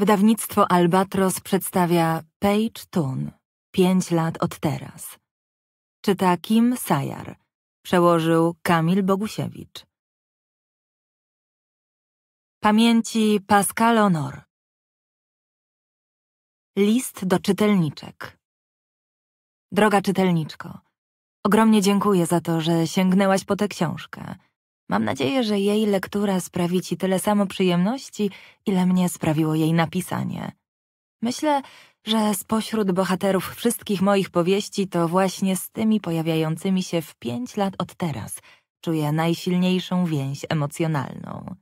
Wydawnictwo Albatros przedstawia Page Tun, pięć lat od teraz. Czyta Kim Sayar, przełożył Kamil Bogusiewicz. Pamięci Pascal Honor List do czytelniczek Droga czytelniczko, ogromnie dziękuję za to, że sięgnęłaś po tę książkę. Mam nadzieję, że jej lektura sprawi ci tyle samo przyjemności, ile mnie sprawiło jej napisanie. Myślę, że spośród bohaterów wszystkich moich powieści to właśnie z tymi pojawiającymi się w pięć lat od teraz czuję najsilniejszą więź emocjonalną.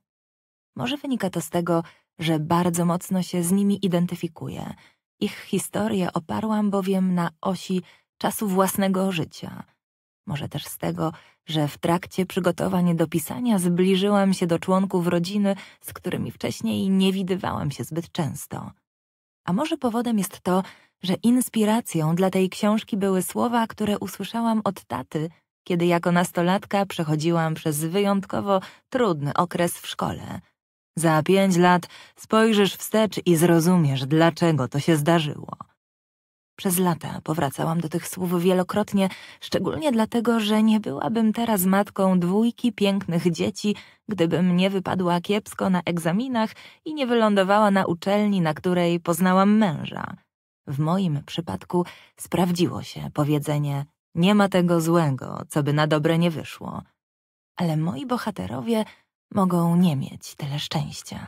Może wynika to z tego, że bardzo mocno się z nimi identyfikuję. Ich historię oparłam bowiem na osi czasu własnego życia. Może też z tego, że w trakcie przygotowań do pisania zbliżyłam się do członków rodziny, z którymi wcześniej nie widywałam się zbyt często. A może powodem jest to, że inspiracją dla tej książki były słowa, które usłyszałam od taty, kiedy jako nastolatka przechodziłam przez wyjątkowo trudny okres w szkole. Za pięć lat spojrzysz wstecz i zrozumiesz, dlaczego to się zdarzyło. Przez lata powracałam do tych słów wielokrotnie, szczególnie dlatego, że nie byłabym teraz matką dwójki pięknych dzieci, gdybym nie wypadła kiepsko na egzaminach i nie wylądowała na uczelni, na której poznałam męża. W moim przypadku sprawdziło się powiedzenie nie ma tego złego, co by na dobre nie wyszło. Ale moi bohaterowie mogą nie mieć tyle szczęścia.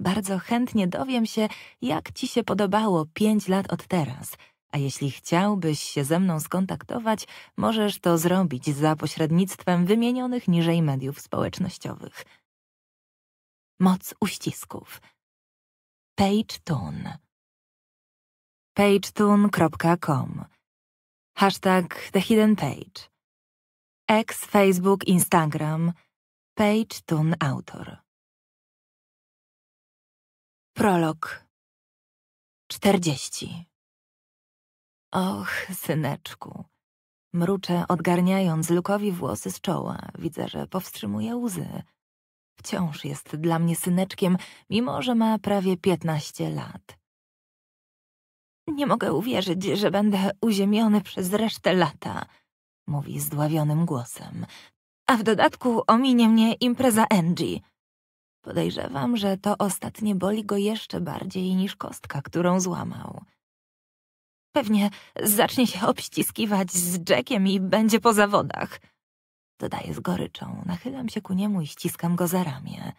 Bardzo chętnie dowiem się, jak ci się podobało pięć lat od teraz. A jeśli chciałbyś się ze mną skontaktować, możesz to zrobić za pośrednictwem wymienionych niżej mediów społecznościowych. Moc uścisków. PageToon. PageToon.com Hashtag The Hidden Page. Ex Facebook Instagram PageToon Autor. Prolog. Czterdzieści. Och, syneczku. Mruczę, odgarniając Lukowi włosy z czoła. Widzę, że powstrzymuje łzy. Wciąż jest dla mnie syneczkiem, mimo że ma prawie piętnaście lat. Nie mogę uwierzyć, że będę uziemiony przez resztę lata, mówi zdławionym głosem. A w dodatku ominie mnie impreza Angie. Podejrzewam, że to ostatnie boli go jeszcze bardziej niż kostka, którą złamał. Pewnie zacznie się obściskiwać z Jackiem i będzie po zawodach. Dodaję z goryczą, nachylam się ku niemu i ściskam go za ramię.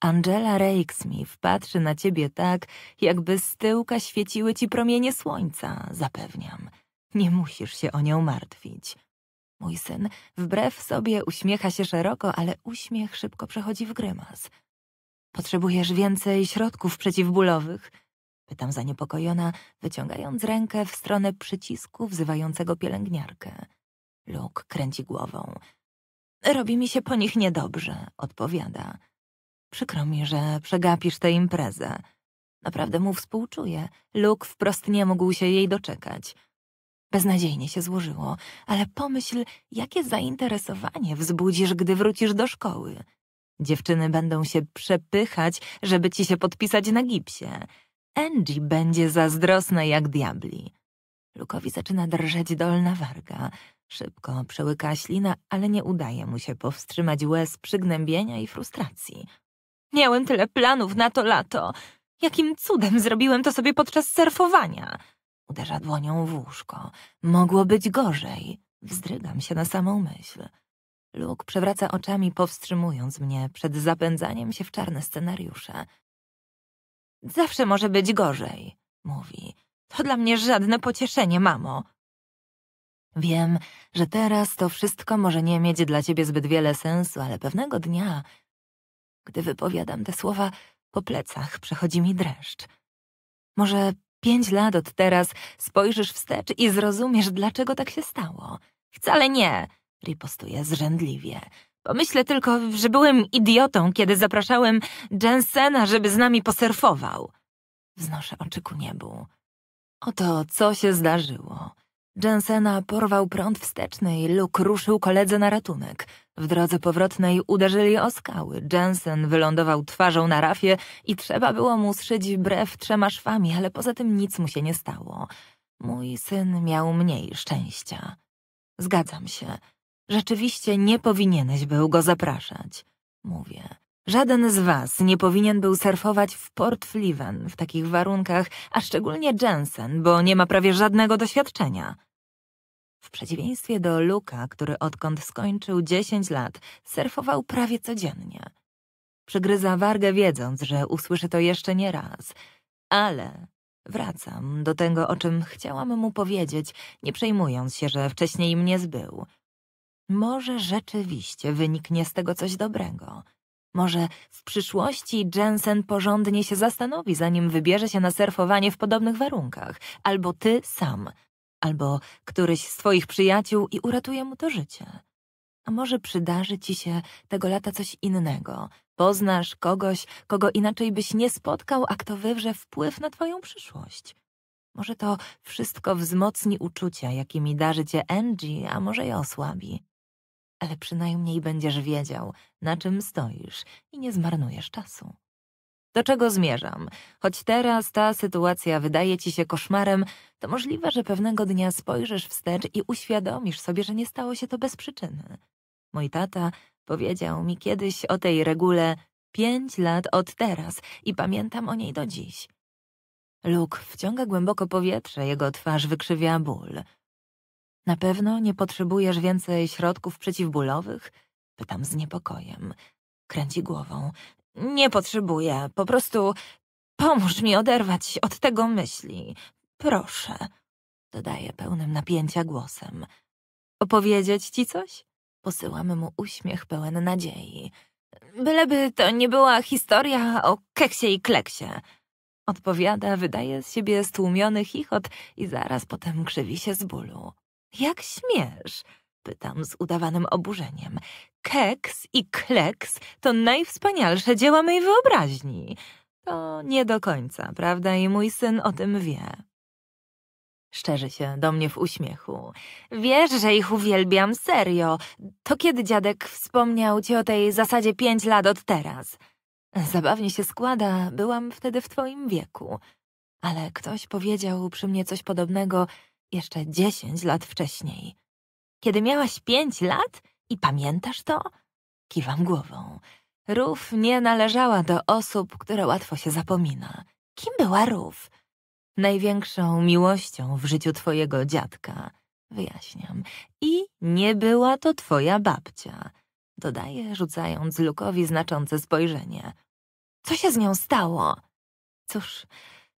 Angela Rakesmith patrzy na ciebie tak, jakby z tyłka świeciły ci promienie słońca, zapewniam. Nie musisz się o nią martwić. Mój syn wbrew sobie uśmiecha się szeroko, ale uśmiech szybko przechodzi w grymas. Potrzebujesz więcej środków przeciwbólowych? Pytam zaniepokojona, wyciągając rękę w stronę przycisku wzywającego pielęgniarkę. Luke kręci głową. Robi mi się po nich niedobrze, odpowiada. Przykro mi, że przegapisz tę imprezę. Naprawdę mu współczuję. Luke wprost nie mógł się jej doczekać. Beznadziejnie się złożyło, ale pomyśl, jakie zainteresowanie wzbudzisz, gdy wrócisz do szkoły. Dziewczyny będą się przepychać, żeby ci się podpisać na gipsie. Angie będzie zazdrosna jak diabli. Lukowi zaczyna drżeć dolna warga. Szybko przełyka ślina, ale nie udaje mu się powstrzymać łez przygnębienia i frustracji. Miałem tyle planów na to lato. Jakim cudem zrobiłem to sobie podczas surfowania? Uderza dłonią w łóżko. Mogło być gorzej. Wzdrygam się na samą myśl. Luke przewraca oczami, powstrzymując mnie przed zapędzaniem się w czarne scenariusze. Zawsze może być gorzej, mówi. To dla mnie żadne pocieszenie, mamo. Wiem, że teraz to wszystko może nie mieć dla ciebie zbyt wiele sensu, ale pewnego dnia, gdy wypowiadam te słowa, po plecach przechodzi mi dreszcz. Może Pięć lat od teraz spojrzysz wstecz i zrozumiesz, dlaczego tak się stało. Wcale nie, ripostuje zrzędliwie. Pomyślę tylko, że byłem idiotą, kiedy zapraszałem Jensena, żeby z nami poserfował. Wznoszę oczy ku niebu. Oto co się zdarzyło. Jensena porwał prąd wsteczny i Luke ruszył koledze na ratunek. W drodze powrotnej uderzyli o skały. Jensen wylądował twarzą na rafie i trzeba było mu zszyć brew trzema szwami, ale poza tym nic mu się nie stało. Mój syn miał mniej szczęścia. Zgadzam się. Rzeczywiście nie powinieneś był go zapraszać. Mówię. Żaden z was nie powinien był surfować w Port Fliven w takich warunkach, a szczególnie Jensen, bo nie ma prawie żadnego doświadczenia. W przeciwieństwie do Luka, który odkąd skończył 10 lat, surfował prawie codziennie. Przygryza wargę wiedząc, że usłyszy to jeszcze nie raz. Ale wracam do tego, o czym chciałam mu powiedzieć, nie przejmując się, że wcześniej mnie zbył. Może rzeczywiście wyniknie z tego coś dobrego. Może w przyszłości Jensen porządnie się zastanowi, zanim wybierze się na surfowanie w podobnych warunkach, albo ty sam albo któryś z twoich przyjaciół i uratuje mu to życie. A może przydarzy ci się tego lata coś innego. Poznasz kogoś, kogo inaczej byś nie spotkał, a kto wywrze wpływ na twoją przyszłość. Może to wszystko wzmocni uczucia, jakimi darzy cię Angie, a może je osłabi. Ale przynajmniej będziesz wiedział, na czym stoisz i nie zmarnujesz czasu. Do czego zmierzam? Choć teraz ta sytuacja wydaje ci się koszmarem, to możliwe, że pewnego dnia spojrzysz wstecz i uświadomisz sobie, że nie stało się to bez przyczyny. Mój tata powiedział mi kiedyś o tej regule pięć lat od teraz i pamiętam o niej do dziś. Luke wciąga głęboko powietrze, jego twarz wykrzywia ból. Na pewno nie potrzebujesz więcej środków przeciwbólowych? Pytam z niepokojem. Kręci głową. Nie potrzebuję, po prostu pomóż mi oderwać od tego myśli. Proszę, dodaje pełnym napięcia głosem. Opowiedzieć ci coś? Posyłam mu uśmiech pełen nadziei. Byleby to nie była historia o keksie i kleksie. Odpowiada, wydaje z siebie stłumiony chichot i zaraz potem krzywi się z bólu. Jak śmiesz? Pytam z udawanym oburzeniem. Keks i kleks to najwspanialsze dzieła mej wyobraźni. To nie do końca, prawda? I mój syn o tym wie. Szczerze się do mnie w uśmiechu. Wiesz, że ich uwielbiam, serio. To kiedy dziadek wspomniał ci o tej zasadzie pięć lat od teraz? Zabawnie się składa, byłam wtedy w twoim wieku. Ale ktoś powiedział przy mnie coś podobnego jeszcze dziesięć lat wcześniej kiedy miałaś pięć lat i pamiętasz to? Kiwam głową. Rów nie należała do osób, które łatwo się zapomina. Kim była Rów? Największą miłością w życiu twojego dziadka, wyjaśniam. I nie była to twoja babcia, dodaję, rzucając Lukowi znaczące spojrzenie. Co się z nią stało? Cóż,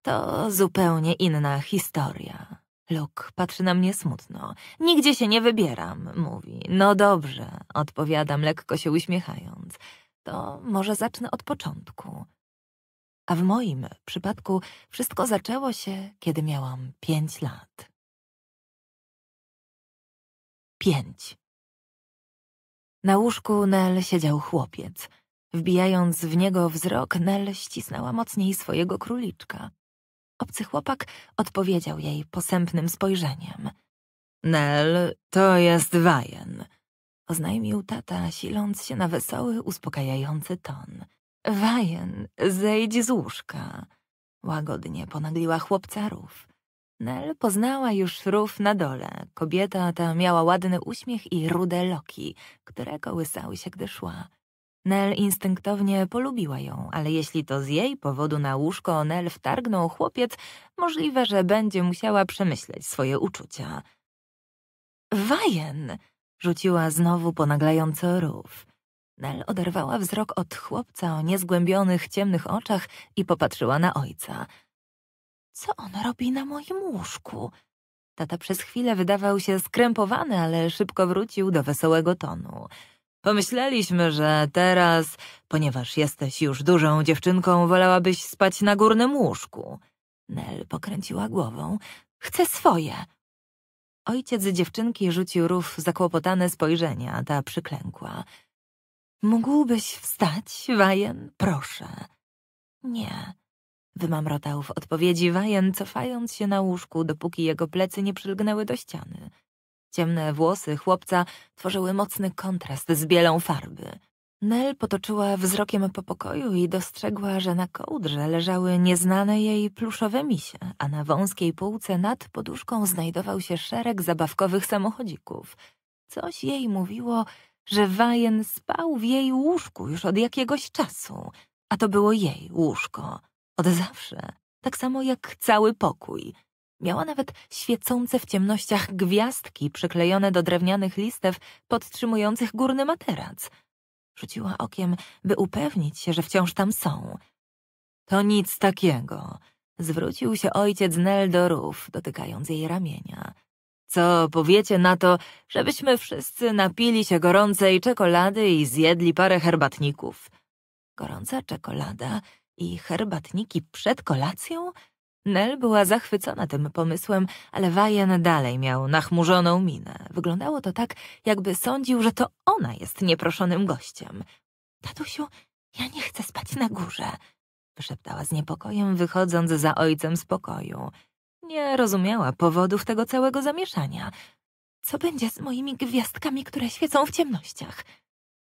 to zupełnie inna historia. Luke patrzy na mnie smutno. Nigdzie się nie wybieram, mówi. No dobrze, odpowiadam, lekko się uśmiechając. To może zacznę od początku. A w moim przypadku wszystko zaczęło się, kiedy miałam pięć lat. Pięć. Na łóżku Nel siedział chłopiec. Wbijając w niego wzrok, Nel ścisnęła mocniej swojego króliczka. Obcy chłopak odpowiedział jej posępnym spojrzeniem. Nel, to jest Wajen, oznajmił tata, siląc się na wesoły, uspokajający ton. Wajen, zejdź z łóżka. Łagodnie ponagliła rów. Nel poznała już rów na dole. Kobieta ta miała ładny uśmiech i rude loki, które kołysały się, gdy szła. Nel instynktownie polubiła ją, ale jeśli to z jej powodu na łóżko Nel wtargnął chłopiec, możliwe, że będzie musiała przemyśleć swoje uczucia. Wajen! rzuciła znowu ponaglająco rów. Nel oderwała wzrok od chłopca o niezgłębionych, ciemnych oczach i popatrzyła na ojca. Co on robi na moim łóżku? Tata przez chwilę wydawał się skrępowany, ale szybko wrócił do wesołego tonu. Pomyśleliśmy, że teraz, ponieważ jesteś już dużą dziewczynką, wolałabyś spać na górnym łóżku. Nel pokręciła głową. Chcę swoje. Ojciec dziewczynki rzucił rów zakłopotane spojrzenie, a ta przyklękła. Mógłbyś wstać, Wajen, proszę. Nie, wymamrotał w odpowiedzi Wajen, cofając się na łóżku, dopóki jego plecy nie przylgnęły do ściany. Ciemne włosy chłopca tworzyły mocny kontrast z bielą farby. Nel potoczyła wzrokiem po pokoju i dostrzegła, że na kołdrze leżały nieznane jej pluszowe misie, a na wąskiej półce nad poduszką znajdował się szereg zabawkowych samochodzików. Coś jej mówiło, że Wajen spał w jej łóżku już od jakiegoś czasu, a to było jej łóżko. Od zawsze, tak samo jak cały pokój — Miała nawet świecące w ciemnościach gwiazdki przyklejone do drewnianych listew podtrzymujących górny materac. Rzuciła okiem, by upewnić się, że wciąż tam są. To nic takiego. Zwrócił się ojciec Nel do rów, dotykając jej ramienia. Co powiecie na to, żebyśmy wszyscy napili się gorącej czekolady i zjedli parę herbatników? Gorąca czekolada i herbatniki przed kolacją? Nel była zachwycona tym pomysłem, ale Wajen dalej miał nachmurzoną minę. Wyglądało to tak, jakby sądził, że to ona jest nieproszonym gościem. Tatusiu, ja nie chcę spać na górze, wyszeptała z niepokojem, wychodząc za ojcem z pokoju. Nie rozumiała powodów tego całego zamieszania. Co będzie z moimi gwiazdkami, które świecą w ciemnościach?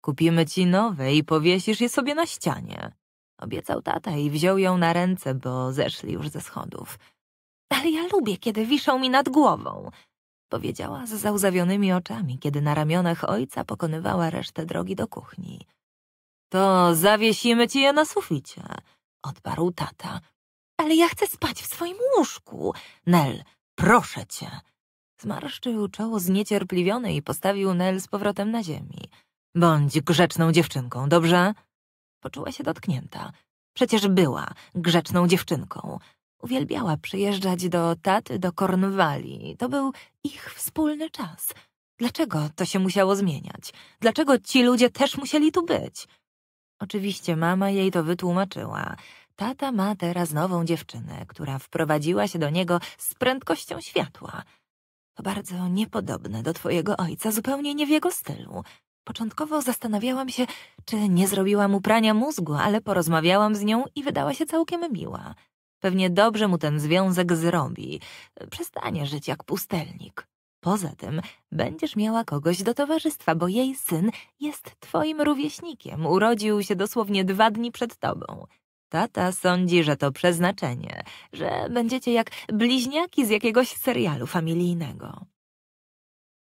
Kupimy ci nowe i powiesisz je sobie na ścianie, Obiecał tata i wziął ją na ręce, bo zeszli już ze schodów. Ale ja lubię, kiedy wiszą mi nad głową, powiedziała z załzawionymi oczami, kiedy na ramionach ojca pokonywała resztę drogi do kuchni. To zawiesimy ci je na suficie, odparł tata. Ale ja chcę spać w swoim łóżku. Nel, proszę cię. Zmarszczył czoło zniecierpliwione i postawił Nel z powrotem na ziemi. Bądź grzeczną dziewczynką, dobrze? Poczuła się dotknięta. Przecież była grzeczną dziewczynką. Uwielbiała przyjeżdżać do taty do Kornwali. To był ich wspólny czas. Dlaczego to się musiało zmieniać? Dlaczego ci ludzie też musieli tu być? Oczywiście mama jej to wytłumaczyła. Tata ma teraz nową dziewczynę, która wprowadziła się do niego z prędkością światła. To bardzo niepodobne do twojego ojca, zupełnie nie w jego stylu. Początkowo zastanawiałam się, czy nie zrobiłam mu prania mózgu, ale porozmawiałam z nią i wydała się całkiem miła. Pewnie dobrze mu ten związek zrobi. Przestanie żyć jak pustelnik. Poza tym będziesz miała kogoś do towarzystwa, bo jej syn jest twoim rówieśnikiem. Urodził się dosłownie dwa dni przed tobą. Tata sądzi, że to przeznaczenie, że będziecie jak bliźniaki z jakiegoś serialu familijnego.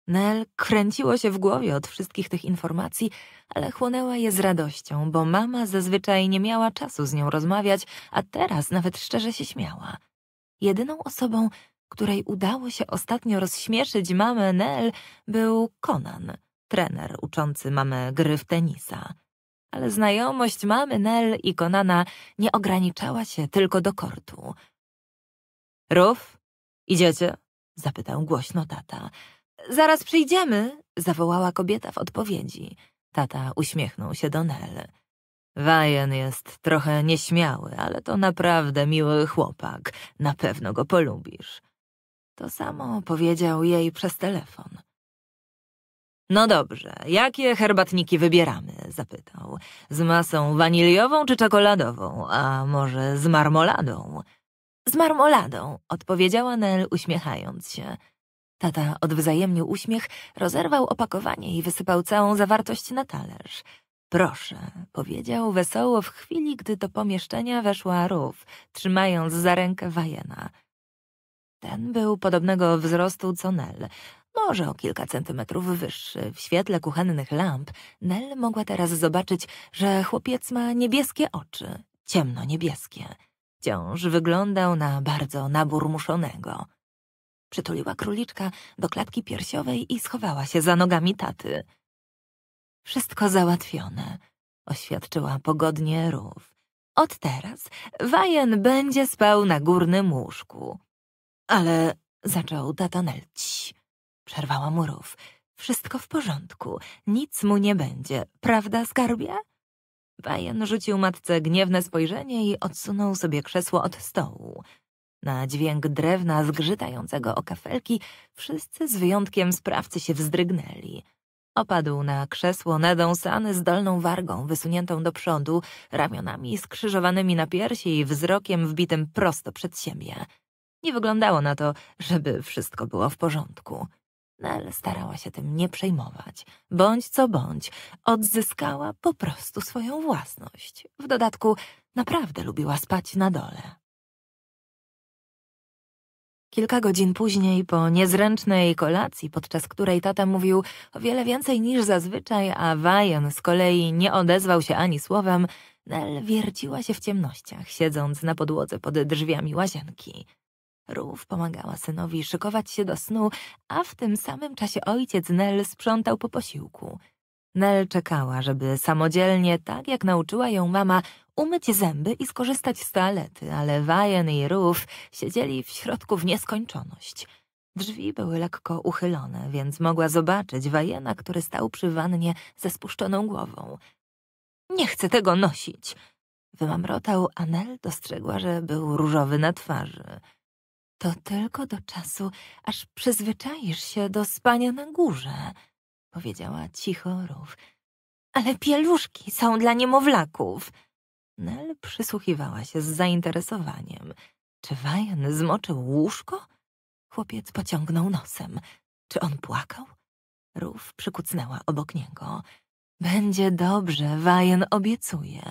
Nel kręciło się w głowie od wszystkich tych informacji, ale chłonęła je z radością, bo mama zazwyczaj nie miała czasu z nią rozmawiać, a teraz nawet szczerze się śmiała. Jedyną osobą, której udało się ostatnio rozśmieszyć mamę Nel, był Conan, trener uczący mamę gry w tenisa. Ale znajomość mamy Nel i Konana nie ograniczała się tylko do kortu. Ruf, idziecie? zapytał głośno tata. Zaraz przyjdziemy, zawołała kobieta w odpowiedzi. Tata uśmiechnął się do Nel. Wajen jest trochę nieśmiały, ale to naprawdę miły chłopak. Na pewno go polubisz. To samo powiedział jej przez telefon. No dobrze, jakie herbatniki wybieramy? zapytał. Z masą waniliową czy czekoladową, a może z marmoladą? Z marmoladą, odpowiedziała Nel uśmiechając się. Tata odwzajemnił uśmiech, rozerwał opakowanie i wysypał całą zawartość na talerz. Proszę, powiedział wesoło w chwili, gdy do pomieszczenia weszła Rów, trzymając za rękę Wajena. Ten był podobnego wzrostu co Nel, może o kilka centymetrów wyższy. W świetle kuchennych lamp Nel mogła teraz zobaczyć, że chłopiec ma niebieskie oczy, ciemno-niebieskie. Wciąż wyglądał na bardzo naburmuszonego. Przytuliła króliczka do klatki piersiowej i schowała się za nogami taty. Wszystko załatwione, oświadczyła pogodnie Rów. Od teraz Wajen będzie spał na górnym łóżku. Ale zaczął tatanelć. Przerwała mu Rów. Wszystko w porządku, nic mu nie będzie, prawda, skarbie? Wajen rzucił matce gniewne spojrzenie i odsunął sobie krzesło od stołu. Na dźwięk drewna zgrzytającego o kafelki wszyscy z wyjątkiem sprawcy się wzdrygnęli. Opadł na krzesło nadąsany z dolną wargą wysuniętą do przodu, ramionami skrzyżowanymi na piersi i wzrokiem wbitym prosto przed siebie. Nie wyglądało na to, żeby wszystko było w porządku. Nel starała się tym nie przejmować. Bądź co bądź, odzyskała po prostu swoją własność. W dodatku naprawdę lubiła spać na dole. Kilka godzin później, po niezręcznej kolacji, podczas której tata mówił o wiele więcej niż zazwyczaj, a Wajon z kolei nie odezwał się ani słowem, Nel wierciła się w ciemnościach, siedząc na podłodze pod drzwiami łazienki. Rów pomagała synowi szykować się do snu, a w tym samym czasie ojciec Nel sprzątał po posiłku – Nel czekała, żeby samodzielnie, tak jak nauczyła ją mama, umyć zęby i skorzystać z toalety, ale Wajen i Ruf siedzieli w środku w nieskończoność. Drzwi były lekko uchylone, więc mogła zobaczyć Wajena, który stał przy wannie ze spuszczoną głową. Nie chcę tego nosić! Wymamrotał, a Nel dostrzegła, że był różowy na twarzy. To tylko do czasu, aż przyzwyczaisz się do spania na górze powiedziała cicho Rów. Ale pieluszki są dla niemowlaków. Nel przysłuchiwała się z zainteresowaniem. Czy Wajan zmoczył łóżko? Chłopiec pociągnął nosem. Czy on płakał? Rów przykucnęła obok niego. Będzie dobrze, Wajan obiecuje.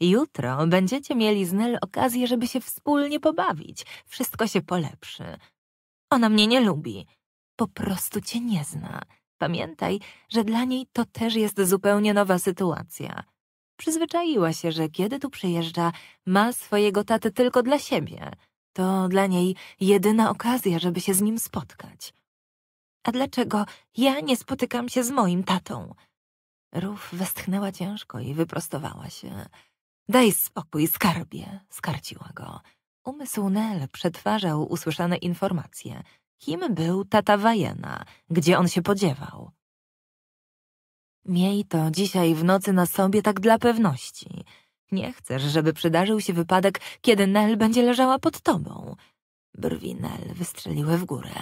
Jutro będziecie mieli z Nel okazję, żeby się wspólnie pobawić. Wszystko się polepszy. Ona mnie nie lubi. Po prostu cię nie zna. Pamiętaj, że dla niej to też jest zupełnie nowa sytuacja. Przyzwyczaiła się, że kiedy tu przyjeżdża, ma swojego taty tylko dla siebie. To dla niej jedyna okazja, żeby się z nim spotkać. A dlaczego ja nie spotykam się z moim tatą? Rów westchnęła ciężko i wyprostowała się. Daj spokój, skarbie, skarciła go. Umysł Nel przetwarzał usłyszane informacje kim był tata Wajena, gdzie on się podziewał. Miej to dzisiaj w nocy na sobie tak dla pewności. Nie chcesz, żeby przydarzył się wypadek, kiedy Nel będzie leżała pod tobą. Brwi Nel wystrzeliły w górę.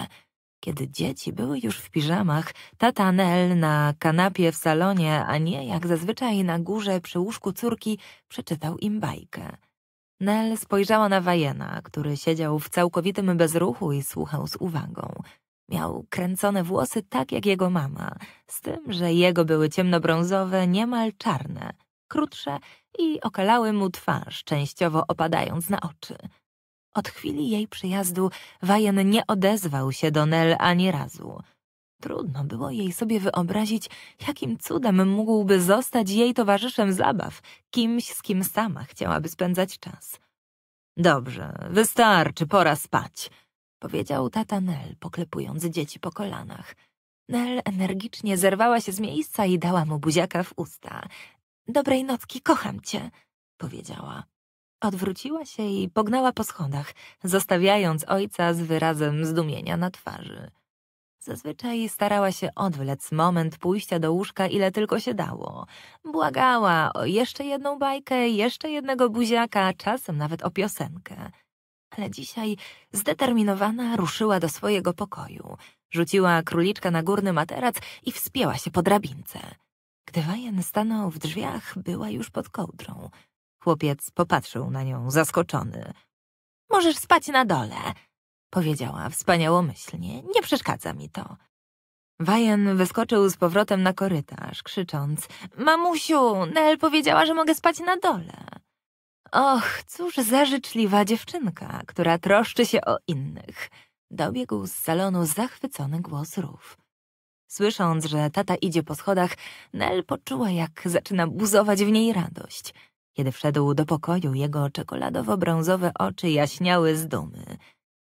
Kiedy dzieci były już w piżamach, tata Nel na kanapie w salonie, a nie jak zazwyczaj na górze przy łóżku córki, przeczytał im bajkę. Nell spojrzała na Wajena, który siedział w całkowitym bezruchu i słuchał z uwagą. Miał kręcone włosy tak jak jego mama, z tym, że jego były ciemnobrązowe, niemal czarne, krótsze i okalały mu twarz, częściowo opadając na oczy. Od chwili jej przyjazdu Wajen nie odezwał się do Nel ani razu. Trudno było jej sobie wyobrazić, jakim cudem mógłby zostać jej towarzyszem zabaw, kimś, z kim sama chciałaby spędzać czas. Dobrze, wystarczy, pora spać, powiedział tata Nel, poklepując dzieci po kolanach. Nel energicznie zerwała się z miejsca i dała mu buziaka w usta. Dobrej nocki, kocham cię, powiedziała. Odwróciła się i pognała po schodach, zostawiając ojca z wyrazem zdumienia na twarzy. Zazwyczaj starała się odwlec moment pójścia do łóżka, ile tylko się dało. Błagała o jeszcze jedną bajkę, jeszcze jednego buziaka, czasem nawet o piosenkę. Ale dzisiaj zdeterminowana ruszyła do swojego pokoju. Rzuciła króliczka na górny materac i wspięła się po drabince. Gdy Wajen stanął w drzwiach, była już pod kołdrą. Chłopiec popatrzył na nią zaskoczony. Możesz spać na dole, powiedziała wspaniałomyślnie. Nie przeszkadza mi to. Wajen wyskoczył z powrotem na korytarz, krzycząc — Mamusiu, Nel powiedziała, że mogę spać na dole. Och, cóż za życzliwa dziewczynka, która troszczy się o innych. Dobiegł z salonu zachwycony głos Rów. Słysząc, że tata idzie po schodach, Nel poczuła, jak zaczyna buzować w niej radość. Kiedy wszedł do pokoju, jego czekoladowo-brązowe oczy jaśniały z dumy.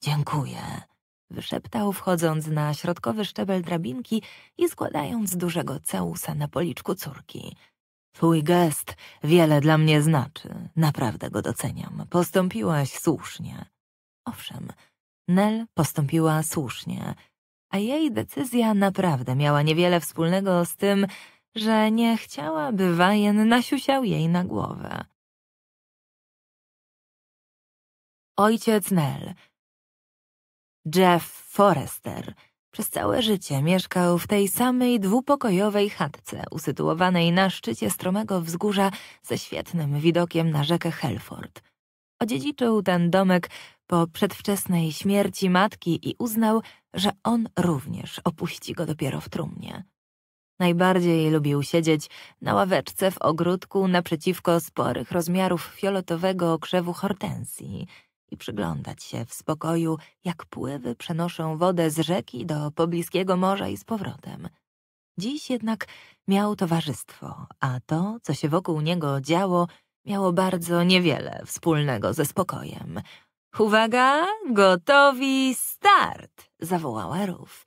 Dziękuję, wyszeptał, wchodząc na środkowy szczebel drabinki i składając dużego całusa na policzku córki. Twój gest wiele dla mnie znaczy. Naprawdę go doceniam. Postąpiłaś słusznie. Owszem, Nel postąpiła słusznie, a jej decyzja naprawdę miała niewiele wspólnego z tym, że nie chciała, by Wajen nasiusiał jej na głowę. Ojciec Nel Jeff Forrester przez całe życie mieszkał w tej samej dwupokojowej chatce, usytuowanej na szczycie stromego wzgórza ze świetnym widokiem na rzekę Helford. Odziedziczył ten domek po przedwczesnej śmierci matki i uznał, że on również opuści go dopiero w trumnie. Najbardziej lubił siedzieć na ławeczce w ogródku naprzeciwko sporych rozmiarów fioletowego krzewu hortensji – i przyglądać się w spokoju, jak pływy przenoszą wodę z rzeki do pobliskiego morza i z powrotem. Dziś jednak miał towarzystwo, a to, co się wokół niego działo, miało bardzo niewiele wspólnego ze spokojem. Uwaga, gotowi, start! zawołała Rów.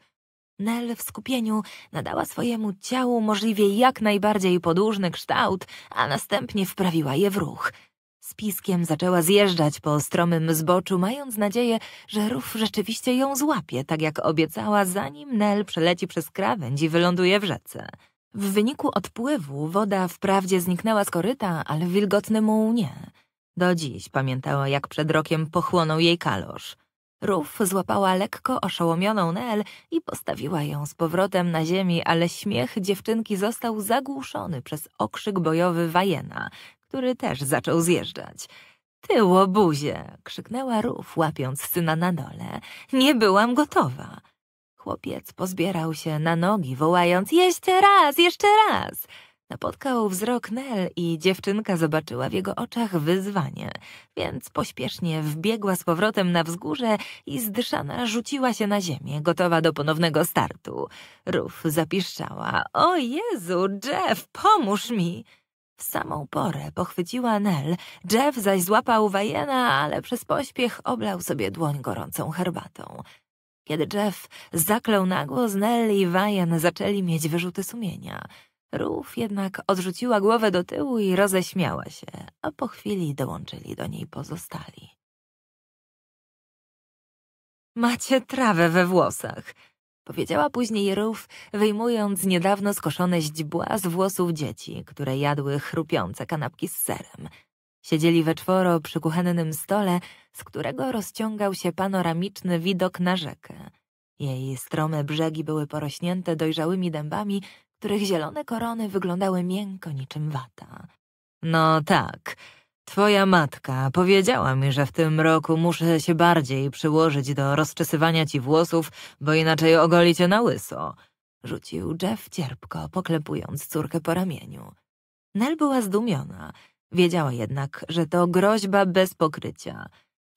Nel w skupieniu nadała swojemu ciału możliwie jak najbardziej podłużny kształt, a następnie wprawiła je w ruch – z piskiem zaczęła zjeżdżać po stromym zboczu, mając nadzieję, że rów rzeczywiście ją złapie, tak jak obiecała, zanim Nel przeleci przez krawędź i wyląduje w rzece. W wyniku odpływu woda wprawdzie zniknęła z koryta, ale wilgotny muł nie. Do dziś pamiętała, jak przed rokiem pochłonął jej kalosz. Ruf złapała lekko oszołomioną Nel i postawiła ją z powrotem na ziemi, ale śmiech dziewczynki został zagłuszony przez okrzyk bojowy Wajena, który też zaczął zjeżdżać. Ty łobuzie! krzyknęła Ruf, łapiąc syna na dole. Nie byłam gotowa. Chłopiec pozbierał się na nogi, wołając jeszcze raz, jeszcze raz. Napotkał wzrok Nel i dziewczynka zobaczyła w jego oczach wyzwanie, więc pośpiesznie wbiegła z powrotem na wzgórze i zdyszana rzuciła się na ziemię, gotowa do ponownego startu. Ruf zapiszczała. O Jezu, Jeff, pomóż mi! W samą porę pochwyciła Nel, Jeff zaś złapał Wajena, ale przez pośpiech oblał sobie dłoń gorącą herbatą. Kiedy Jeff zaklął na głos, Nel i Wajen zaczęli mieć wyrzuty sumienia. Ruf jednak odrzuciła głowę do tyłu i roześmiała się, a po chwili dołączyli do niej pozostali. Macie trawę we włosach, Powiedziała później Rów, wyjmując niedawno skoszone źdźbła z włosów dzieci, które jadły chrupiące kanapki z serem. Siedzieli we czworo przy kuchennym stole, z którego rozciągał się panoramiczny widok na rzekę. Jej strome brzegi były porośnięte dojrzałymi dębami, których zielone korony wyglądały miękko niczym wata. No tak, Twoja matka powiedziała mi, że w tym roku muszę się bardziej przyłożyć do rozczesywania ci włosów, bo inaczej ogoli cię na łyso. Rzucił Jeff cierpko, poklepując córkę po ramieniu. Nel była zdumiona. Wiedziała jednak, że to groźba bez pokrycia.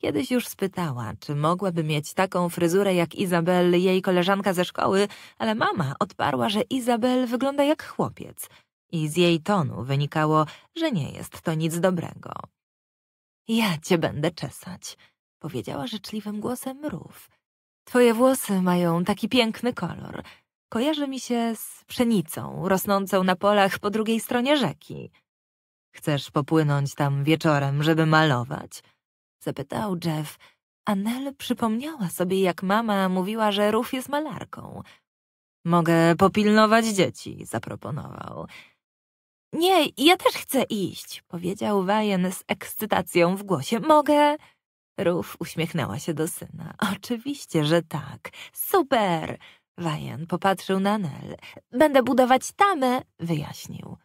Kiedyś już spytała, czy mogłaby mieć taką fryzurę jak Izabel, jej koleżanka ze szkoły, ale mama odparła, że Izabel wygląda jak chłopiec – i z jej tonu wynikało, że nie jest to nic dobrego. Ja cię będę czesać, powiedziała życzliwym głosem rów. Twoje włosy mają taki piękny kolor. Kojarzy mi się z pszenicą rosnącą na polach po drugiej stronie rzeki. Chcesz popłynąć tam wieczorem, żeby malować? Zapytał Jeff. Anel przypomniała sobie, jak mama mówiła, że Ruf jest malarką. Mogę popilnować dzieci, zaproponował. Nie, ja też chcę iść, powiedział Wajen z ekscytacją w głosie. Mogę? Ruf uśmiechnęła się do syna. Oczywiście, że tak. Super! Wajen popatrzył na Nel. Będę budować tamę, wyjaśnił.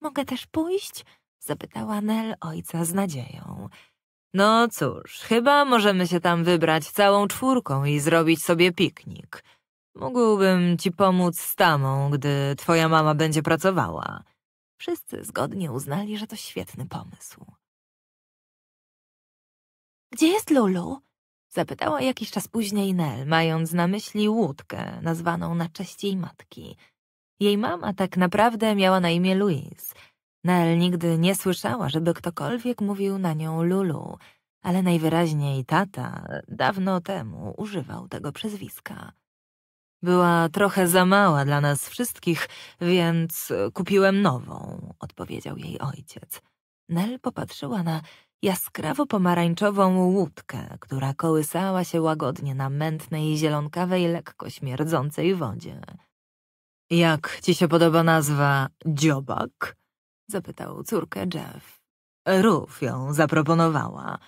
Mogę też pójść? Zapytała Nel ojca z nadzieją. No cóż, chyba możemy się tam wybrać całą czwórką i zrobić sobie piknik. Mógłbym ci pomóc z tamą, gdy twoja mama będzie pracowała. Wszyscy zgodnie uznali, że to świetny pomysł. Gdzie jest Lulu? Zapytała jakiś czas później Nel, mając na myśli łódkę, nazwaną na cześć jej matki. Jej mama tak naprawdę miała na imię Louise. Nel nigdy nie słyszała, żeby ktokolwiek mówił na nią Lulu, ale najwyraźniej tata dawno temu używał tego przezwiska. Była trochę za mała dla nas wszystkich, więc kupiłem nową, odpowiedział jej ojciec. Nel popatrzyła na jaskrawo pomarańczową łódkę, która kołysała się łagodnie na mętnej, zielonkawej, lekko śmierdzącej wodzie. Jak ci się podoba nazwa dziobak? zapytał córkę Jeff. Ruf ją zaproponowała.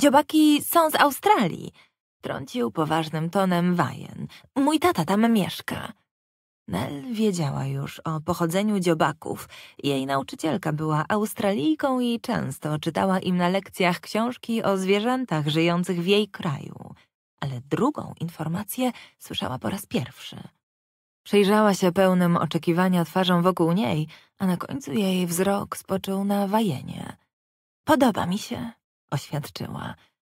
Dziobaki są z Australii, Trącił poważnym tonem Wajen. Mój tata tam mieszka. Nel wiedziała już o pochodzeniu dziobaków. Jej nauczycielka była Australijką i często czytała im na lekcjach książki o zwierzętach żyjących w jej kraju. Ale drugą informację słyszała po raz pierwszy. Przejrzała się pełnym oczekiwania twarzą wokół niej, a na końcu jej wzrok spoczął na wajenie. Podoba mi się, oświadczyła.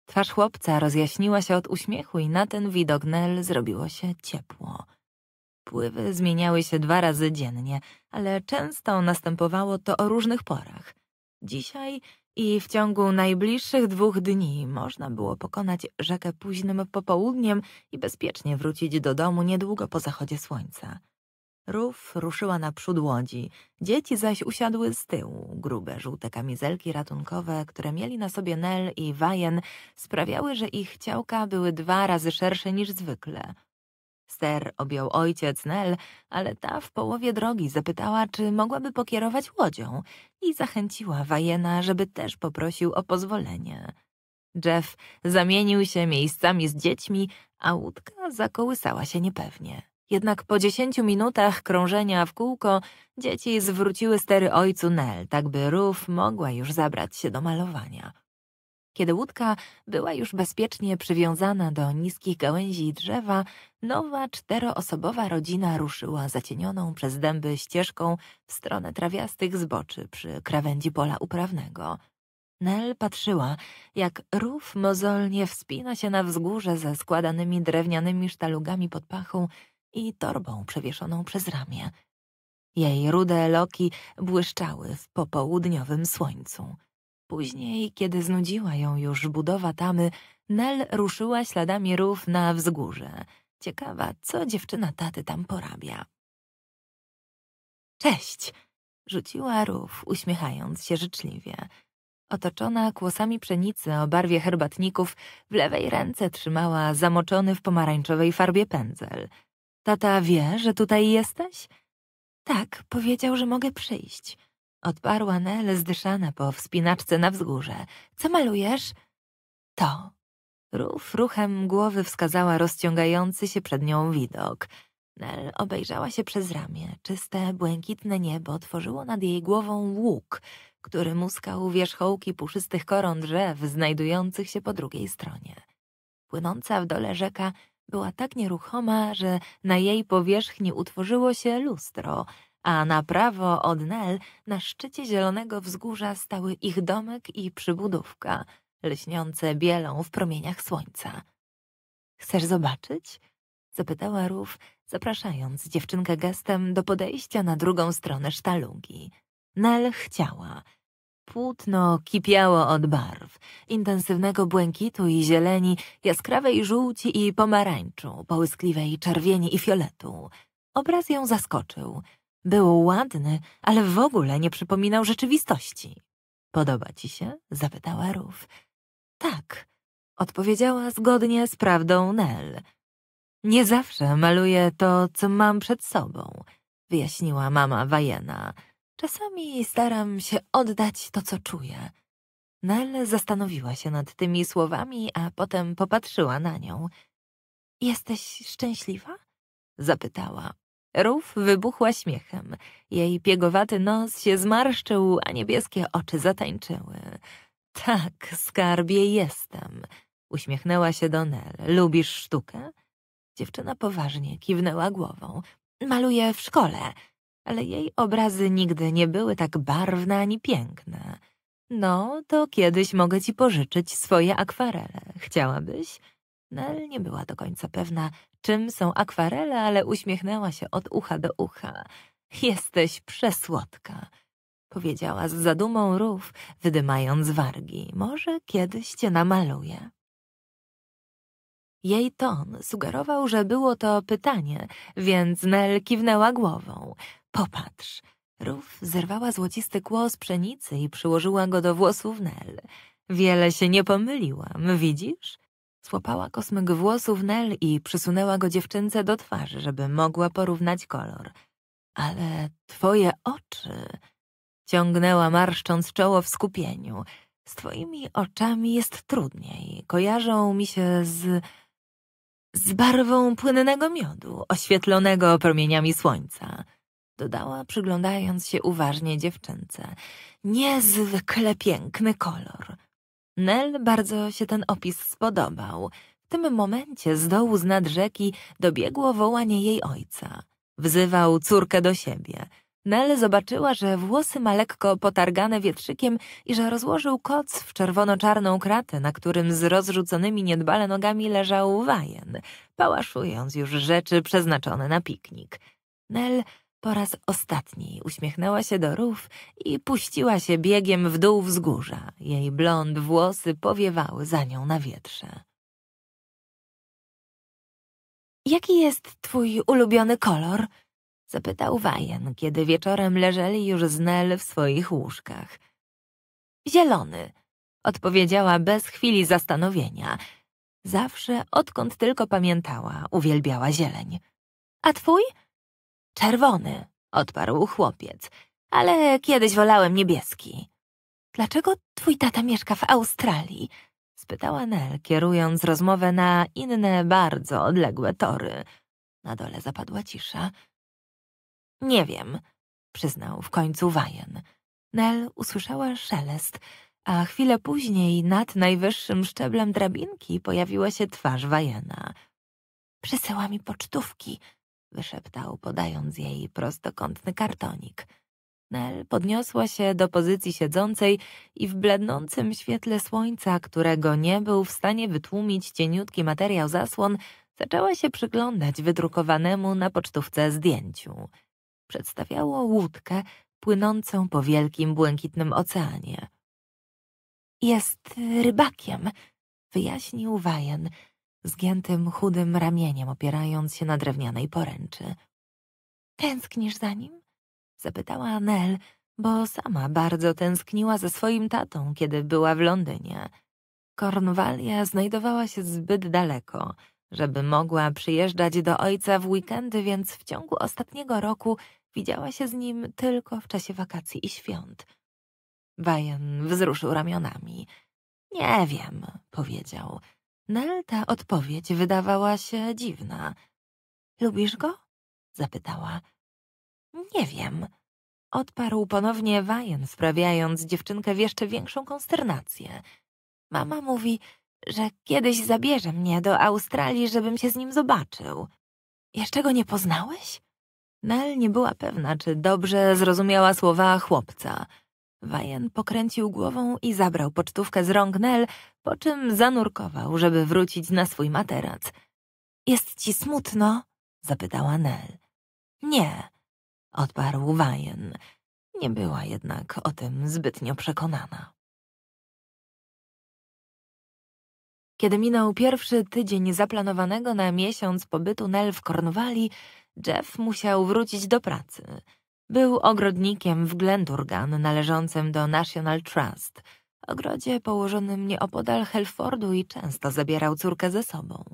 Twarz chłopca rozjaśniła się od uśmiechu i na ten widok Nel zrobiło się ciepło. Pływy zmieniały się dwa razy dziennie, ale często następowało to o różnych porach. Dzisiaj i w ciągu najbliższych dwóch dni można było pokonać rzekę późnym popołudniem i bezpiecznie wrócić do domu niedługo po zachodzie słońca. Rów ruszyła naprzód łodzi, dzieci zaś usiadły z tyłu. Grube, żółte kamizelki ratunkowe, które mieli na sobie Nel i Wajen, sprawiały, że ich ciałka były dwa razy szersze niż zwykle. Ster objął ojciec Nel, ale ta w połowie drogi zapytała, czy mogłaby pokierować łodzią i zachęciła Wajena, żeby też poprosił o pozwolenie. Jeff zamienił się miejscami z dziećmi, a łódka zakołysała się niepewnie. Jednak po dziesięciu minutach krążenia w kółko dzieci zwróciły stery ojcu Nel, tak by Ruf mogła już zabrać się do malowania. Kiedy łódka była już bezpiecznie przywiązana do niskich gałęzi drzewa, nowa czteroosobowa rodzina ruszyła zacienioną przez dęby ścieżką w stronę trawiastych zboczy przy krawędzi pola uprawnego. Nel patrzyła, jak Ruf mozolnie wspina się na wzgórze ze składanymi drewnianymi sztalugami pod pachą i torbą przewieszoną przez ramię. Jej rude loki błyszczały w popołudniowym słońcu. Później, kiedy znudziła ją już budowa tamy, Nel ruszyła śladami rów na wzgórze. Ciekawa, co dziewczyna taty tam porabia. Cześć! Rzuciła rów, uśmiechając się życzliwie. Otoczona kłosami pszenicy o barwie herbatników, w lewej ręce trzymała zamoczony w pomarańczowej farbie pędzel. Tata wie, że tutaj jesteś? Tak, powiedział, że mogę przyjść. Odparła Nel zdyszana po wspinaczce na wzgórze. Co malujesz? To. Ruf ruchem głowy wskazała rozciągający się przed nią widok. Nel obejrzała się przez ramię. Czyste, błękitne niebo tworzyło nad jej głową łuk, który muskał wierzchołki puszystych koron drzew znajdujących się po drugiej stronie. Płynąca w dole rzeka była tak nieruchoma, że na jej powierzchni utworzyło się lustro, a na prawo od Nel na szczycie zielonego wzgórza stały ich domek i przybudówka, lśniące bielą w promieniach słońca. Chcesz zobaczyć? zapytała Rów, zapraszając dziewczynkę gestem do podejścia na drugą stronę sztalugi. Nel chciała. Płótno kipiało od barw, intensywnego błękitu i zieleni, jaskrawej żółci i pomarańczu, połyskliwej czerwieni i fioletu. Obraz ją zaskoczył. Był ładny, ale w ogóle nie przypominał rzeczywistości. Podoba ci się? zapytała Rów. Tak, odpowiedziała zgodnie z prawdą Nell. Nie zawsze maluję to, co mam przed sobą, wyjaśniła mama Wajena. Czasami staram się oddać to, co czuję. Nel no, zastanowiła się nad tymi słowami, a potem popatrzyła na nią. Jesteś szczęśliwa? zapytała. Rów wybuchła śmiechem. Jej piegowaty nos się zmarszczył, a niebieskie oczy zatańczyły. Tak, skarbie, jestem. Uśmiechnęła się do Nel. Lubisz sztukę? Dziewczyna poważnie kiwnęła głową. Maluję w szkole ale jej obrazy nigdy nie były tak barwne ani piękne. No, to kiedyś mogę ci pożyczyć swoje akwarele. Chciałabyś? Nel nie była do końca pewna, czym są akwarele, ale uśmiechnęła się od ucha do ucha. Jesteś przesłodka, powiedziała z zadumą rów, wydymając wargi. Może kiedyś cię namaluję. Jej ton sugerował, że było to pytanie, więc Nel kiwnęła głową. Popatrz. Rów zerwała złocisty kłos pszenicy i przyłożyła go do włosów Nel. Wiele się nie pomyliłam, widzisz? Złapała kosmyk włosów Nel i przysunęła go dziewczynce do twarzy, żeby mogła porównać kolor. Ale twoje oczy... Ciągnęła marszcząc czoło w skupieniu. Z twoimi oczami jest trudniej. Kojarzą mi się z... z barwą płynnego miodu, oświetlonego promieniami słońca dodała, przyglądając się uważnie dziewczynce. Niezwykle piękny kolor. Nel bardzo się ten opis spodobał. W tym momencie z dołu z nad rzeki dobiegło wołanie jej ojca. Wzywał córkę do siebie. Nel zobaczyła, że włosy ma lekko potargane wietrzykiem i że rozłożył koc w czerwono-czarną kratę, na którym z rozrzuconymi niedbale nogami leżał wajen, pałaszując już rzeczy przeznaczone na piknik. Nel po raz ostatni uśmiechnęła się do rów i puściła się biegiem w dół wzgórza. Jej blond włosy powiewały za nią na wietrze. Jaki jest twój ulubiony kolor? Zapytał Wajen, kiedy wieczorem leżeli już z Nel w swoich łóżkach. Zielony, odpowiedziała bez chwili zastanowienia. Zawsze, odkąd tylko pamiętała, uwielbiała zieleń. A twój? – Czerwony, odparł chłopiec, ale kiedyś wolałem niebieski. Dlaczego twój tata mieszka w Australii? spytała Nel, kierując rozmowę na inne, bardzo odległe tory. Na dole zapadła cisza. Nie wiem, przyznał w końcu Wajen. Nel usłyszała szelest, a chwilę później nad najwyższym szczeblem drabinki pojawiła się twarz Wajena. Przesyła mi pocztówki, wyszeptał, podając jej prostokątny kartonik. Nel podniosła się do pozycji siedzącej i w blednącym świetle słońca, którego nie był w stanie wytłumić cieniutki materiał zasłon, zaczęła się przyglądać wydrukowanemu na pocztówce zdjęciu. Przedstawiało łódkę płynącą po wielkim, błękitnym oceanie. Jest rybakiem, wyjaśnił Wajen, zgiętym, chudym ramieniem, opierając się na drewnianej poręczy. Tęsknisz za nim? zapytała Anel, bo sama bardzo tęskniła za swoim tatą, kiedy była w Londynie. Kornwalia znajdowała się zbyt daleko, żeby mogła przyjeżdżać do ojca w weekendy, więc w ciągu ostatniego roku widziała się z nim tylko w czasie wakacji i świąt. Wajen wzruszył ramionami. Nie wiem, powiedział. Nel no, ta odpowiedź wydawała się dziwna. Lubisz go? zapytała. Nie wiem. Odparł ponownie Wajen, sprawiając dziewczynkę w jeszcze większą konsternację. Mama mówi, że kiedyś zabierze mnie do Australii, żebym się z nim zobaczył. Jeszcze go nie poznałeś? Nel nie była pewna, czy dobrze zrozumiała słowa chłopca. Wajen pokręcił głową i zabrał pocztówkę z rąk Nel, po czym zanurkował, żeby wrócić na swój materac. Jest ci smutno? zapytała Nel. Nie, odparł Wajen. Nie była jednak o tym zbytnio przekonana. Kiedy minął pierwszy tydzień zaplanowanego na miesiąc pobytu Nel w Kornwali, Jeff musiał wrócić do pracy – był ogrodnikiem w Glenturgan należącym do National Trust, ogrodzie położonym nieopodal Helfordu i często zabierał córkę ze sobą.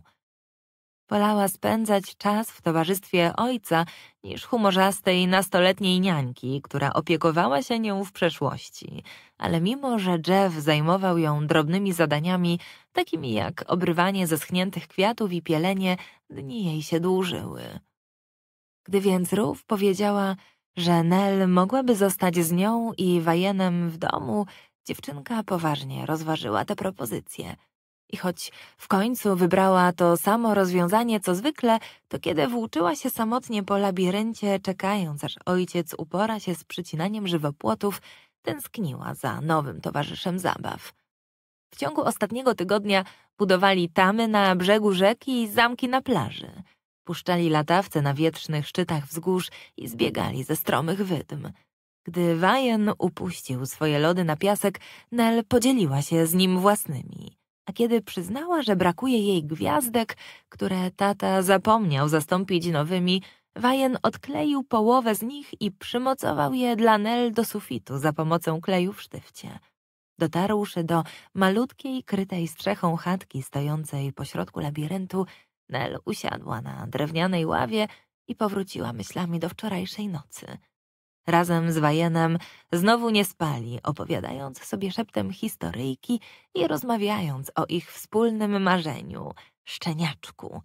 Wolała spędzać czas w towarzystwie ojca niż humorzastej nastoletniej niańki, która opiekowała się nią w przeszłości, ale mimo, że Jeff zajmował ją drobnymi zadaniami, takimi jak obrywanie zeschniętych kwiatów i pielenie, dni jej się dłużyły. Gdy więc Rów powiedziała – że Nel mogłaby zostać z nią i Wajenem w domu, dziewczynka poważnie rozważyła tę propozycję. I choć w końcu wybrała to samo rozwiązanie co zwykle, to kiedy włóczyła się samotnie po labiryncie, czekając aż ojciec upora się z przycinaniem żywopłotów, tęskniła za nowym towarzyszem zabaw. W ciągu ostatniego tygodnia budowali tamy na brzegu rzeki i zamki na plaży – puszczali latawce na wietrznych szczytach wzgórz i zbiegali ze stromych wydm. Gdy Wajen upuścił swoje lody na piasek, Nel podzieliła się z nim własnymi. A kiedy przyznała, że brakuje jej gwiazdek, które tata zapomniał zastąpić nowymi, Wajen odkleił połowę z nich i przymocował je dla Nel do sufitu za pomocą kleju w sztyfcie. Dotarłszy do malutkiej, krytej strzechą chatki stojącej pośrodku labiryntu, Nel usiadła na drewnianej ławie i powróciła myślami do wczorajszej nocy. Razem z Wajenem znowu nie spali, opowiadając sobie szeptem historyjki i rozmawiając o ich wspólnym marzeniu szczeniaczku.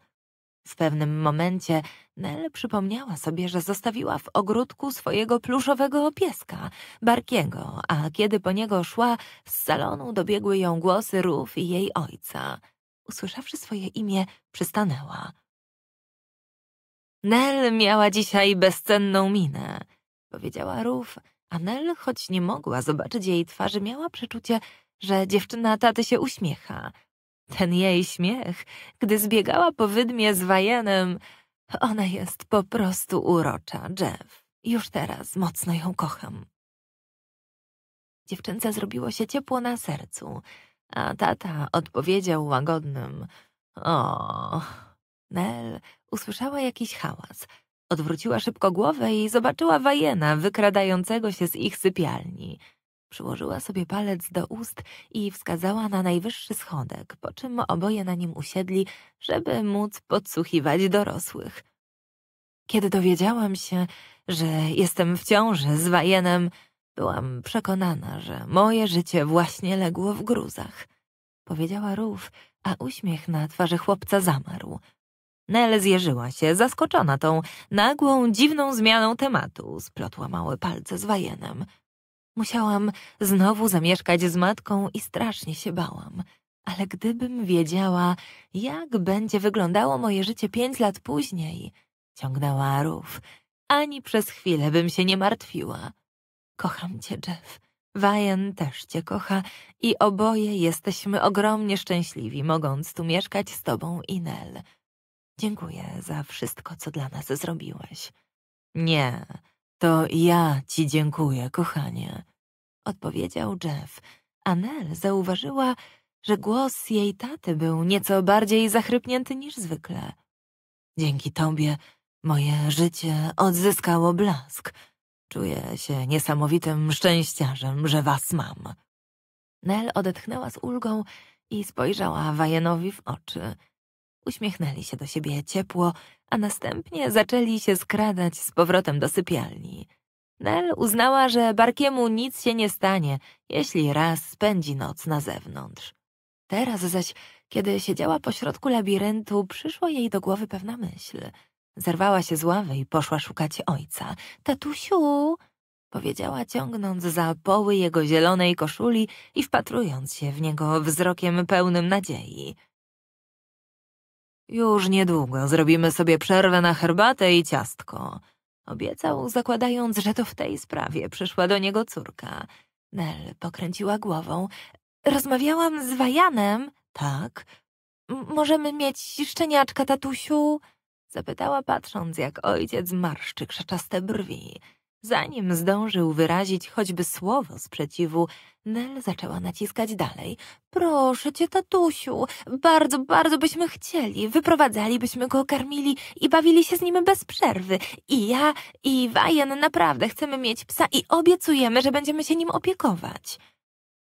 W pewnym momencie Nel przypomniała sobie, że zostawiła w ogródku swojego pluszowego pieska, Barkiego, a kiedy po niego szła, z salonu dobiegły ją głosy Rów i jej ojca – usłyszawszy swoje imię, przystanęła. Nel miała dzisiaj bezcenną minę, powiedziała Ruf, a Nel, choć nie mogła zobaczyć jej twarzy, miała przeczucie, że dziewczyna taty się uśmiecha. Ten jej śmiech, gdy zbiegała po wydmie z Wajenem, ona jest po prostu urocza, Jeff. Już teraz mocno ją kocham. Dziewczynce zrobiło się ciepło na sercu a tata odpowiedział łagodnym o. Nel usłyszała jakiś hałas. Odwróciła szybko głowę i zobaczyła Wajena wykradającego się z ich sypialni. Przyłożyła sobie palec do ust i wskazała na najwyższy schodek, po czym oboje na nim usiedli, żeby móc podsłuchiwać dorosłych. Kiedy dowiedziałam się, że jestem w ciąży z Wajenem, Byłam przekonana, że moje życie właśnie legło w gruzach. Powiedziała Rów, a uśmiech na twarzy chłopca zamarł. Nel zjeżyła się, zaskoczona tą nagłą, dziwną zmianą tematu. Splotła małe palce z wajenem. Musiałam znowu zamieszkać z matką i strasznie się bałam. Ale gdybym wiedziała, jak będzie wyglądało moje życie pięć lat później, ciągnęła Rów, ani przez chwilę bym się nie martwiła. Kocham cię, Jeff. Wajen też cię kocha i oboje jesteśmy ogromnie szczęśliwi, mogąc tu mieszkać z tobą i Nel. Dziękuję za wszystko, co dla nas zrobiłeś. Nie, to ja ci dziękuję, kochanie, odpowiedział Jeff, a Nel zauważyła, że głos jej taty był nieco bardziej zachrypnięty niż zwykle. Dzięki tobie moje życie odzyskało blask. Czuję się niesamowitym szczęściarzem, że was mam. Nel odetchnęła z ulgą i spojrzała Wajenowi w oczy. Uśmiechnęli się do siebie ciepło, a następnie zaczęli się skradać z powrotem do sypialni. Nel uznała, że Barkiemu nic się nie stanie, jeśli raz spędzi noc na zewnątrz. Teraz zaś, kiedy siedziała pośrodku labiryntu, przyszła jej do głowy pewna myśl – Zerwała się z ławy i poszła szukać ojca. Tatusiu! powiedziała ciągnąc za poły jego zielonej koszuli i wpatrując się w niego wzrokiem pełnym nadziei. Już niedługo zrobimy sobie przerwę na herbatę i ciastko. Obiecał, zakładając, że to w tej sprawie przyszła do niego córka. Nel pokręciła głową. Rozmawiałam z Wajanem. Tak. M możemy mieć szczeniaczka, tatusiu? Zapytała patrząc, jak ojciec marszczy krzaczaste brwi. Zanim zdążył wyrazić choćby słowo sprzeciwu, Nel zaczęła naciskać dalej. Proszę cię, tatusiu, bardzo, bardzo byśmy chcieli. Wyprowadzalibyśmy go, karmili i bawili się z nim bez przerwy. I ja, i Wajen naprawdę chcemy mieć psa i obiecujemy, że będziemy się nim opiekować.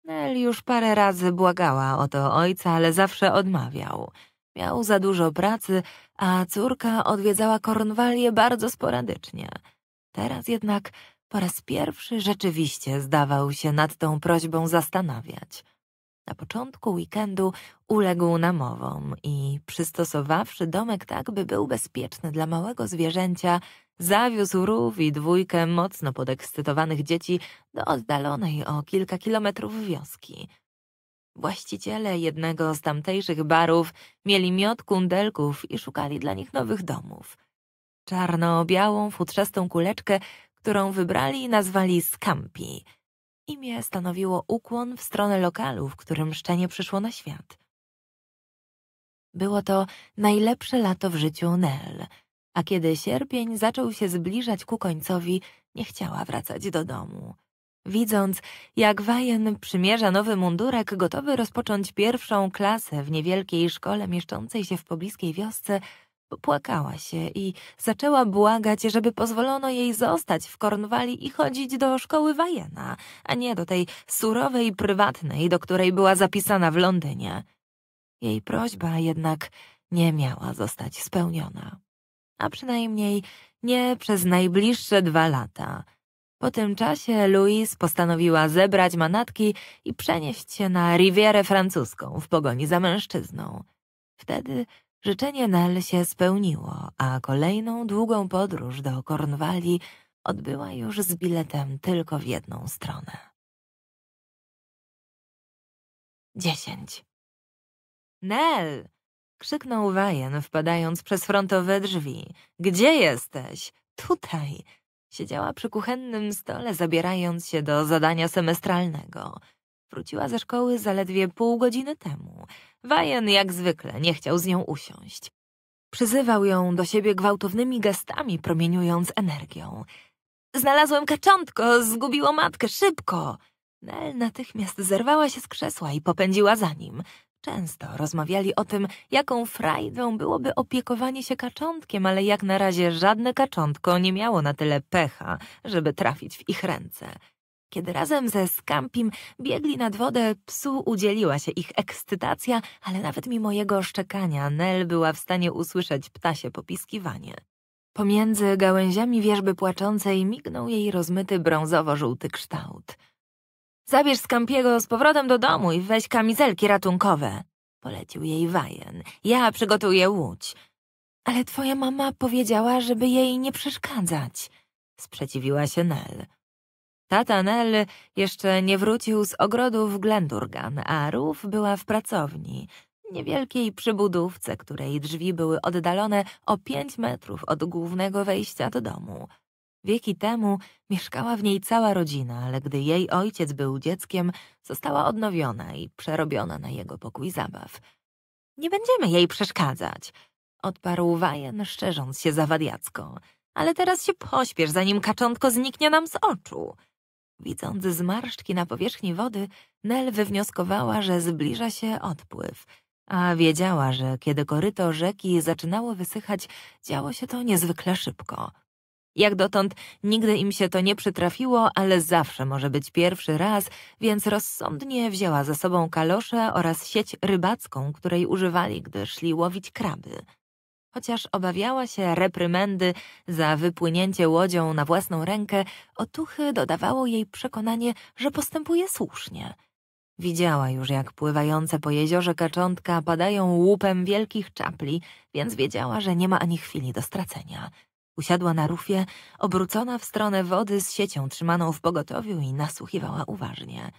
Nel już parę razy błagała o to ojca, ale zawsze odmawiał. Miał za dużo pracy, a córka odwiedzała Kornwalię bardzo sporadycznie. Teraz jednak po raz pierwszy rzeczywiście zdawał się nad tą prośbą zastanawiać. Na początku weekendu uległ namowom i przystosowawszy domek tak, by był bezpieczny dla małego zwierzęcia, zawiózł rów i dwójkę mocno podekscytowanych dzieci do oddalonej o kilka kilometrów wioski – Właściciele jednego z tamtejszych barów mieli miod kundelków i szukali dla nich nowych domów. Czarno-białą, futrzastą kuleczkę, którą wybrali, i nazwali Scampi. Imię stanowiło ukłon w stronę lokalu, w którym szczenie przyszło na świat. Było to najlepsze lato w życiu Nel, a kiedy sierpień zaczął się zbliżać ku końcowi, nie chciała wracać do domu. Widząc, jak Wajen przymierza nowy mundurek, gotowy rozpocząć pierwszą klasę w niewielkiej szkole mieszczącej się w pobliskiej wiosce, płakała się i zaczęła błagać, żeby pozwolono jej zostać w Kornwali i chodzić do szkoły Wajena, a nie do tej surowej prywatnej, do której była zapisana w Londynie. Jej prośba jednak nie miała zostać spełniona. A przynajmniej nie przez najbliższe dwa lata — po tym czasie Louise postanowiła zebrać manatki i przenieść się na Rivierę francuską w pogoni za mężczyzną. Wtedy życzenie Nell się spełniło, a kolejną długą podróż do Kornwali odbyła już z biletem tylko w jedną stronę. 10. Nell! krzyknął Wajen, wpadając przez frontowe drzwi. Gdzie jesteś? Tutaj! Siedziała przy kuchennym stole, zabierając się do zadania semestralnego. Wróciła ze szkoły zaledwie pół godziny temu. Wajen jak zwykle nie chciał z nią usiąść. Przyzywał ją do siebie gwałtownymi gestami, promieniując energią. Znalazłem kaczątko, zgubiło matkę, szybko! Nel natychmiast zerwała się z krzesła i popędziła za nim. Często rozmawiali o tym, jaką frajdą byłoby opiekowanie się kaczątkiem, ale jak na razie żadne kaczątko nie miało na tyle pecha, żeby trafić w ich ręce. Kiedy razem ze Skampim biegli nad wodę, psu udzieliła się ich ekscytacja, ale nawet mimo jego szczekania Nel była w stanie usłyszeć ptasie popiskiwanie. Pomiędzy gałęziami wierzby płaczącej mignął jej rozmyty brązowo-żółty kształt – Zabierz Skampiego z powrotem do domu i weź kamizelki ratunkowe. Polecił jej Wajen. Ja przygotuję łódź. Ale twoja mama powiedziała, żeby jej nie przeszkadzać. Sprzeciwiła się Nel. Tata Nel jeszcze nie wrócił z ogrodów Glendurgan, a Ruf była w pracowni, niewielkiej przybudówce, której drzwi były oddalone o pięć metrów od głównego wejścia do domu. Wieki temu mieszkała w niej cała rodzina, ale gdy jej ojciec był dzieckiem, została odnowiona i przerobiona na jego pokój zabaw. Nie będziemy jej przeszkadzać, odparł Wajen, szczerząc się zawadiacko. Ale teraz się pośpiesz, zanim kaczątko zniknie nam z oczu. Widząc zmarszczki na powierzchni wody, Nel wywnioskowała, że zbliża się odpływ, a wiedziała, że kiedy koryto rzeki zaczynało wysychać, działo się to niezwykle szybko. Jak dotąd nigdy im się to nie przytrafiło, ale zawsze może być pierwszy raz, więc rozsądnie wzięła ze sobą kalosze oraz sieć rybacką, której używali, gdy szli łowić kraby. Chociaż obawiała się reprymendy za wypłynięcie łodzią na własną rękę, otuchy dodawało jej przekonanie, że postępuje słusznie. Widziała już, jak pływające po jeziorze kaczątka padają łupem wielkich czapli, więc wiedziała, że nie ma ani chwili do stracenia. Usiadła na rufie, obrócona w stronę wody z siecią trzymaną w pogotowiu i nasłuchiwała uważnie.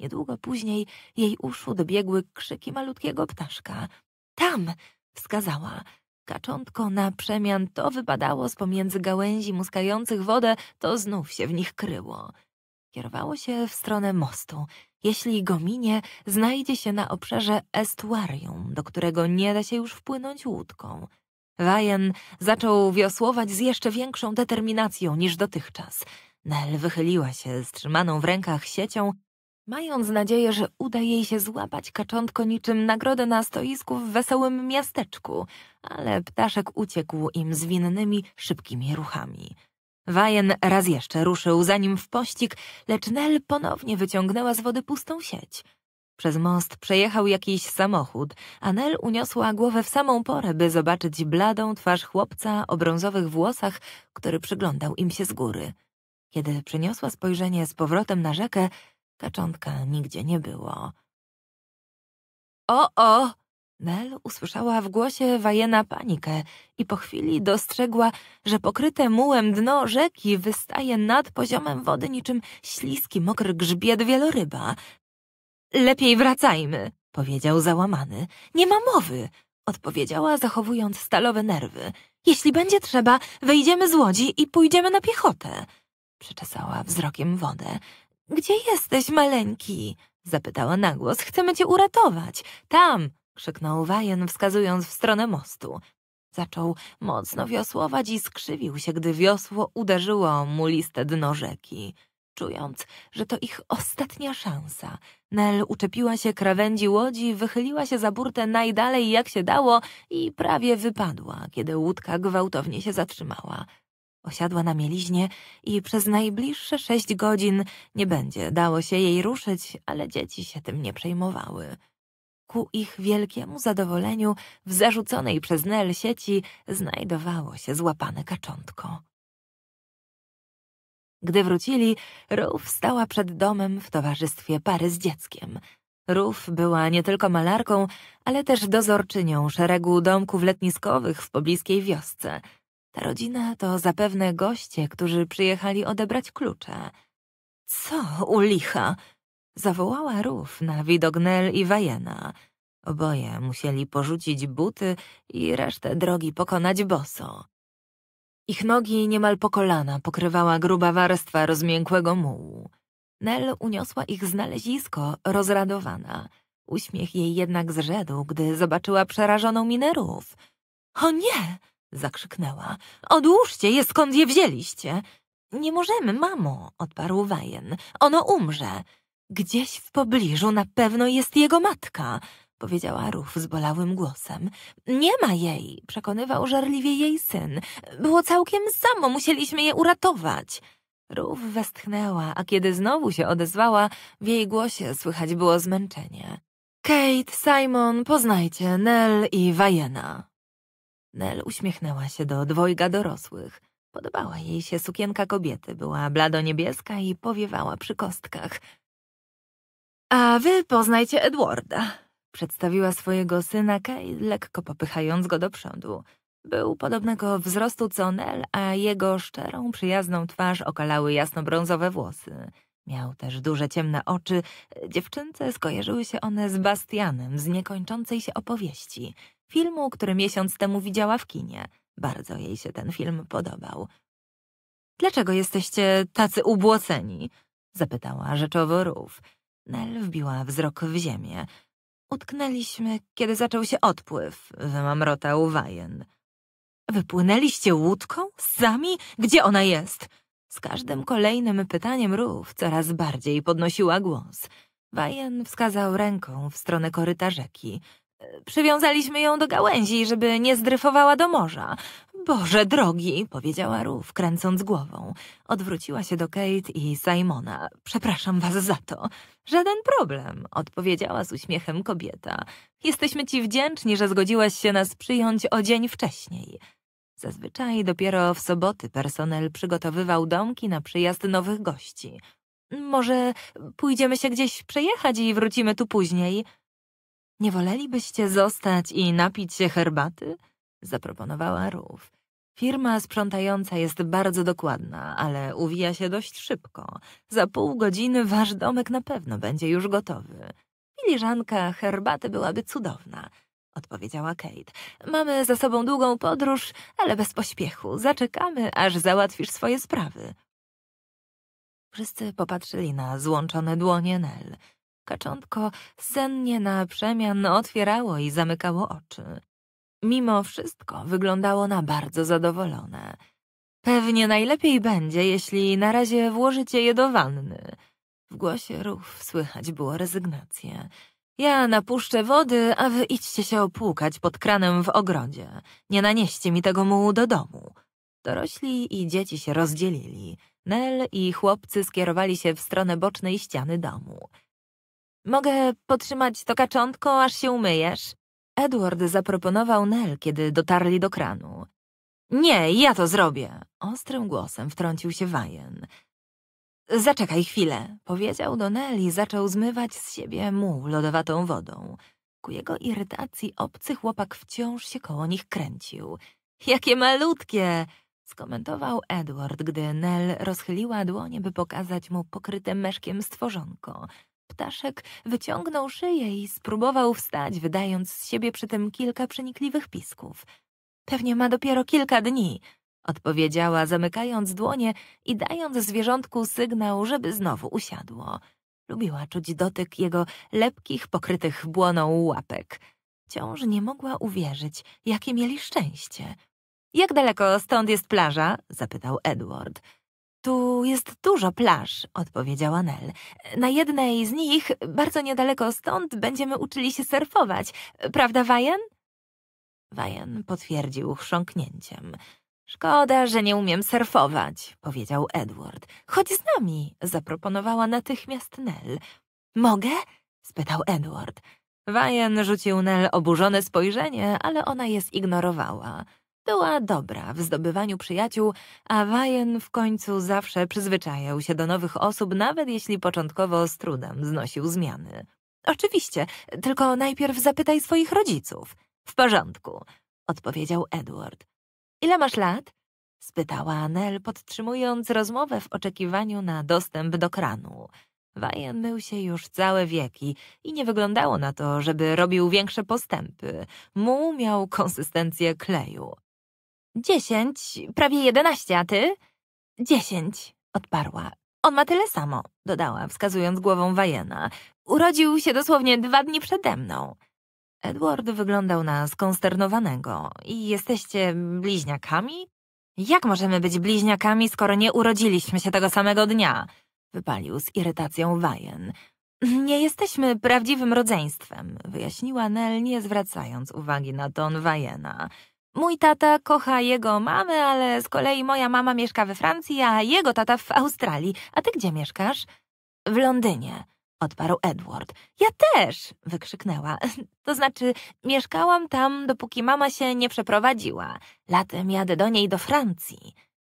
Niedługo później jej uszu dobiegły krzyki malutkiego ptaszka. Tam! wskazała. Kaczątko na przemian to wypadało z pomiędzy gałęzi muskających wodę, to znów się w nich kryło. Kierowało się w stronę mostu. Jeśli go minie, znajdzie się na obszarze estuarium, do którego nie da się już wpłynąć łódką. Wajen zaczął wiosłować z jeszcze większą determinacją niż dotychczas. Nel wychyliła się z trzymaną w rękach siecią, mając nadzieję, że uda jej się złapać kaczątko niczym nagrodę na stoisku w wesołym miasteczku, ale ptaszek uciekł im z winnymi szybkimi ruchami. Wajen raz jeszcze ruszył za nim w pościg, lecz Nel ponownie wyciągnęła z wody pustą sieć — przez most przejechał jakiś samochód, a Nel uniosła głowę w samą porę, by zobaczyć bladą twarz chłopca o brązowych włosach, który przyglądał im się z góry. Kiedy przeniosła spojrzenie z powrotem na rzekę, kaczątka nigdzie nie było. O, o! Nel usłyszała w głosie Wajena panikę i po chwili dostrzegła, że pokryte mułem dno rzeki wystaje nad poziomem wody niczym śliski, mokry grzbiet wieloryba, Lepiej wracajmy, powiedział załamany. Nie ma mowy, odpowiedziała, zachowując stalowe nerwy. Jeśli będzie trzeba, wyjdziemy z łodzi i pójdziemy na piechotę. Przeczesała wzrokiem wodę. Gdzie jesteś, maleńki? zapytała nagłos. Chcemy cię uratować. Tam! krzyknął Wajen, wskazując w stronę mostu. Zaczął mocno wiosłować i skrzywił się, gdy wiosło uderzyło o muliste dno rzeki, czując, że to ich ostatnia szansa — Nel uczepiła się krawędzi łodzi, wychyliła się za burtę najdalej jak się dało i prawie wypadła, kiedy łódka gwałtownie się zatrzymała. Osiadła na mieliźnie i przez najbliższe sześć godzin nie będzie dało się jej ruszyć, ale dzieci się tym nie przejmowały. Ku ich wielkiemu zadowoleniu w zarzuconej przez Nel sieci znajdowało się złapane kaczątko. Gdy wrócili, Ruf stała przed domem w towarzystwie pary z dzieckiem. Ruf była nie tylko malarką, ale też dozorczynią szeregu domków letniskowych w pobliskiej wiosce. Ta rodzina to zapewne goście, którzy przyjechali odebrać klucze. Co u licha? Zawołała Ruf na widok Nel i Wajena. Oboje musieli porzucić buty i resztę drogi pokonać boso. Ich nogi niemal po kolana pokrywała gruba warstwa rozmiękłego mułu. Nel uniosła ich znalezisko, rozradowana. Uśmiech jej jednak zrzedł, gdy zobaczyła przerażoną Minerów. O nie! zakrzyknęła. Odłóżcie je, skąd je wzięliście! Nie możemy, mamo, odparł Wajen. Ono umrze. Gdzieś w pobliżu na pewno jest jego matka powiedziała Ruf zbolałym głosem. Nie ma jej, przekonywał żarliwie jej syn. Było całkiem samo, musieliśmy je uratować. Ruf westchnęła, a kiedy znowu się odezwała, w jej głosie słychać było zmęczenie. Kate, Simon, poznajcie Nell i Wajena. Nell uśmiechnęła się do dwojga dorosłych. Podobała jej się sukienka kobiety, była blado-niebieska i powiewała przy kostkach. A wy poznajcie Edwarda, Przedstawiła swojego syna Kay, lekko popychając go do przodu. Był podobnego wzrostu co Nell, a jego szczerą, przyjazną twarz okalały jasnobrązowe włosy. Miał też duże ciemne oczy. Dziewczynce skojarzyły się one z Bastianem z niekończącej się opowieści. Filmu, który miesiąc temu widziała w kinie. Bardzo jej się ten film podobał. Dlaczego jesteście tacy ubłoceni? Zapytała rzeczowo Rów. Nel wbiła wzrok w ziemię. Utknęliśmy, kiedy zaczął się odpływ, wymamrotał Wajen. Wypłynęliście łódką? Sami? Gdzie ona jest? Z każdym kolejnym pytaniem Rów coraz bardziej podnosiła głos. Wajen wskazał ręką w stronę koryta rzeki. Przywiązaliśmy ją do gałęzi, żeby nie zdryfowała do morza. Boże drogi, powiedziała Rów, kręcąc głową. Odwróciła się do Kate i Simona. Przepraszam was za to. Żaden problem, odpowiedziała z uśmiechem kobieta. Jesteśmy ci wdzięczni, że zgodziłaś się nas przyjąć o dzień wcześniej. Zazwyczaj dopiero w soboty personel przygotowywał domki na przyjazd nowych gości. Może pójdziemy się gdzieś przejechać i wrócimy tu później? Nie wolelibyście zostać i napić się herbaty? Zaproponowała Ruf. Firma sprzątająca jest bardzo dokładna, ale uwija się dość szybko. Za pół godziny wasz domek na pewno będzie już gotowy. Filiżanka herbaty byłaby cudowna, odpowiedziała Kate. Mamy za sobą długą podróż, ale bez pośpiechu. Zaczekamy, aż załatwisz swoje sprawy. Wszyscy popatrzyli na złączone dłonie Nel kaczątko sennie na przemian otwierało i zamykało oczy. Mimo wszystko wyglądało na bardzo zadowolone. Pewnie najlepiej będzie, jeśli na razie włożycie je do wanny. W głosie rów słychać było rezygnację. Ja napuszczę wody, a wy idźcie się opłukać pod kranem w ogrodzie. Nie nanieście mi tego mułu do domu. Dorośli i dzieci się rozdzielili. Nel i chłopcy skierowali się w stronę bocznej ściany domu. Mogę potrzymać to kaczątko, aż się umyjesz? Edward zaproponował Nel, kiedy dotarli do kranu. Nie, ja to zrobię. Ostrym głosem wtrącił się Wajen. Zaczekaj chwilę, powiedział do Nel i zaczął zmywać z siebie muł lodowatą wodą. Ku jego irytacji obcy chłopak wciąż się koło nich kręcił. Jakie malutkie! skomentował Edward, gdy Nel rozchyliła dłonie, by pokazać mu pokryte meszkiem stworzonko. Staszek wyciągnął szyję i spróbował wstać, wydając z siebie przy tym kilka przenikliwych pisków. Pewnie ma dopiero kilka dni, odpowiedziała, zamykając dłonie i dając zwierzątku sygnał, żeby znowu usiadło. Lubiła czuć dotyk jego lepkich, pokrytych błoną łapek. Wciąż nie mogła uwierzyć, jakie mieli szczęście. Jak daleko stąd jest plaża? zapytał Edward. Tu jest dużo plaż, odpowiedziała Nel. Na jednej z nich, bardzo niedaleko stąd, będziemy uczyli się surfować. Prawda, Wajen? Wajen potwierdził chrząknięciem. Szkoda, że nie umiem surfować, powiedział Edward. Chodź z nami, zaproponowała natychmiast Nel. Mogę? spytał Edward. Wajen rzucił Nel oburzone spojrzenie, ale ona je zignorowała. Była dobra w zdobywaniu przyjaciół, a Wajen w końcu zawsze przyzwyczajał się do nowych osób, nawet jeśli początkowo z trudem znosił zmiany. Oczywiście, tylko najpierw zapytaj swoich rodziców. W porządku, odpowiedział Edward. Ile masz lat? spytała Anel, podtrzymując rozmowę w oczekiwaniu na dostęp do kranu. Wajen mył się już całe wieki i nie wyglądało na to, żeby robił większe postępy. Mu miał konsystencję kleju. Dziesięć, prawie jedenaście, a ty? Dziesięć, odparła. On ma tyle samo, dodała, wskazując głową Wajena. Urodził się dosłownie dwa dni przede mną. Edward wyglądał na skonsternowanego. I jesteście bliźniakami? Jak możemy być bliźniakami, skoro nie urodziliśmy się tego samego dnia? Wypalił z irytacją Wajen. Nie jesteśmy prawdziwym rodzeństwem, wyjaśniła Nel, nie zwracając uwagi na ton Wajena. Mój tata kocha jego mamę, ale z kolei moja mama mieszka we Francji, a jego tata w Australii. A ty gdzie mieszkasz? W Londynie, odparł Edward. Ja też, wykrzyknęła. To znaczy, mieszkałam tam, dopóki mama się nie przeprowadziła. Latem jadę do niej do Francji.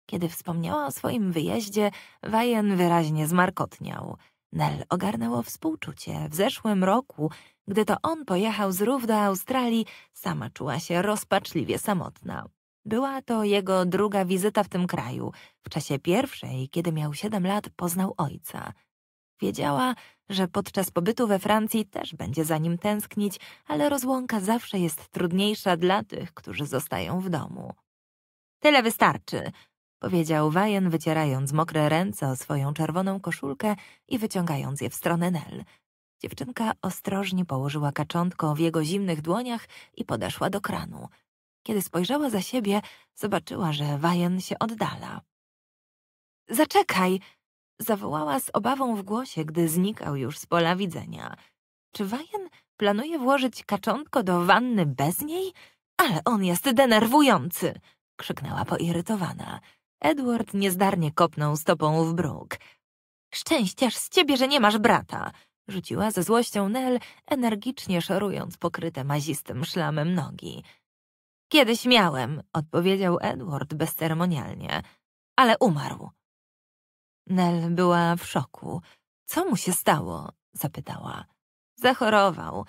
Kiedy wspomniała o swoim wyjeździe, Wajen wyraźnie zmarkotniał. Nel ogarnęło współczucie. W zeszłym roku gdy to on pojechał z Rów do Australii, sama czuła się rozpaczliwie samotna. Była to jego druga wizyta w tym kraju. W czasie pierwszej, kiedy miał siedem lat, poznał ojca. Wiedziała, że podczas pobytu we Francji też będzie za nim tęsknić, ale rozłąka zawsze jest trudniejsza dla tych, którzy zostają w domu. Tyle wystarczy, powiedział Wajen, wycierając mokre ręce o swoją czerwoną koszulkę i wyciągając je w stronę Nel. Dziewczynka ostrożnie położyła kaczątko w jego zimnych dłoniach i podeszła do kranu. Kiedy spojrzała za siebie, zobaczyła, że Wajen się oddala. Zaczekaj! Zawołała z obawą w głosie, gdy znikał już z pola widzenia. Czy Wajen planuje włożyć kaczątko do wanny bez niej? Ale on jest denerwujący! Krzyknęła poirytowana. Edward niezdarnie kopnął stopą w bruk. Szczęściarz z ciebie, że nie masz brata! Rzuciła ze złością Nel, energicznie szorując pokryte mazistym szlamem nogi. Kiedyś miałem, odpowiedział Edward bezceremonialnie, ale umarł. Nel była w szoku. Co mu się stało? zapytała. Zachorował.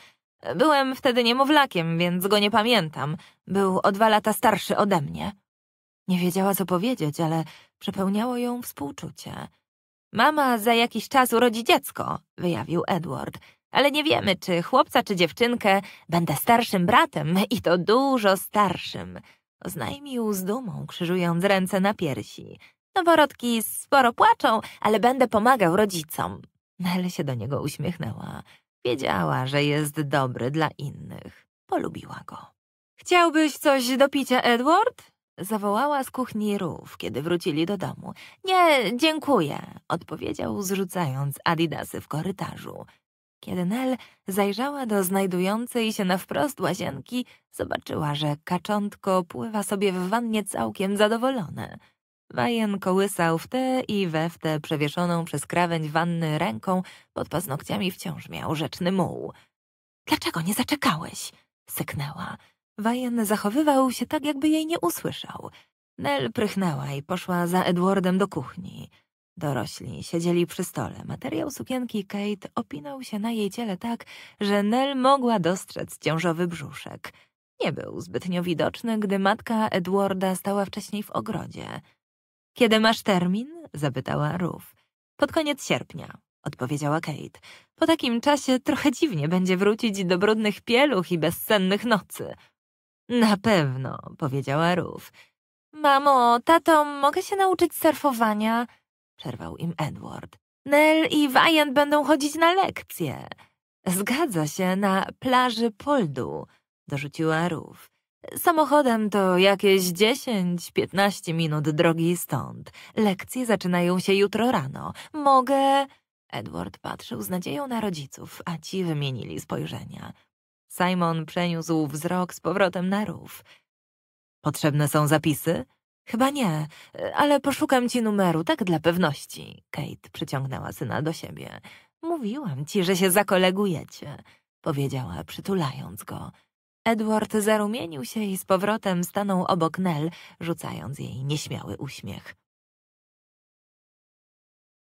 Byłem wtedy niemowlakiem, więc go nie pamiętam. Był o dwa lata starszy ode mnie. Nie wiedziała, co powiedzieć, ale przepełniało ją współczucie. Mama za jakiś czas urodzi dziecko, wyjawił Edward, ale nie wiemy, czy chłopca czy dziewczynkę będę starszym bratem i to dużo starszym. Oznajmił z dumą, krzyżując ręce na piersi. Noworodki sporo płaczą, ale będę pomagał rodzicom. Nel się do niego uśmiechnęła. Wiedziała, że jest dobry dla innych. Polubiła go. Chciałbyś coś do picia, Edward? Zawołała z kuchni rów, kiedy wrócili do domu. Nie, dziękuję, odpowiedział, zrzucając adidasy w korytarzu. Kiedy Nel zajrzała do znajdującej się na wprost łazienki, zobaczyła, że kaczątko pływa sobie w wannie całkiem zadowolone. Wajen kołysał w tę i we w tę przewieszoną przez krawędź wanny ręką, pod paznokciami wciąż miał rzeczny muł. Dlaczego nie zaczekałeś? syknęła. Wajen zachowywał się tak, jakby jej nie usłyszał. Nel prychnęła i poszła za Edwardem do kuchni. Dorośli siedzieli przy stole. Materiał sukienki Kate opinał się na jej ciele tak, że Nel mogła dostrzec ciężowy brzuszek. Nie był zbytnio widoczny, gdy matka Edwarda stała wcześniej w ogrodzie. Kiedy masz termin? zapytała Ruf. Pod koniec sierpnia, odpowiedziała Kate. Po takim czasie trochę dziwnie będzie wrócić do brudnych pieluch i bezsennych nocy. Na pewno, powiedziała Ruf. Mamo, tato, mogę się nauczyć surfowania? Przerwał im Edward. Nell i Wajent będą chodzić na lekcje. Zgadza się, na plaży Poldu, dorzuciła Ruf. Samochodem to jakieś 10-15 minut drogi stąd. Lekcje zaczynają się jutro rano. Mogę... Edward patrzył z nadzieją na rodziców, a ci wymienili spojrzenia. Simon przeniósł wzrok z powrotem na rów. Potrzebne są zapisy? Chyba nie, ale poszukam ci numeru, tak dla pewności. Kate przyciągnęła syna do siebie. Mówiłam ci, że się zakolegujecie, powiedziała, przytulając go. Edward zarumienił się i z powrotem stanął obok Nell, rzucając jej nieśmiały uśmiech.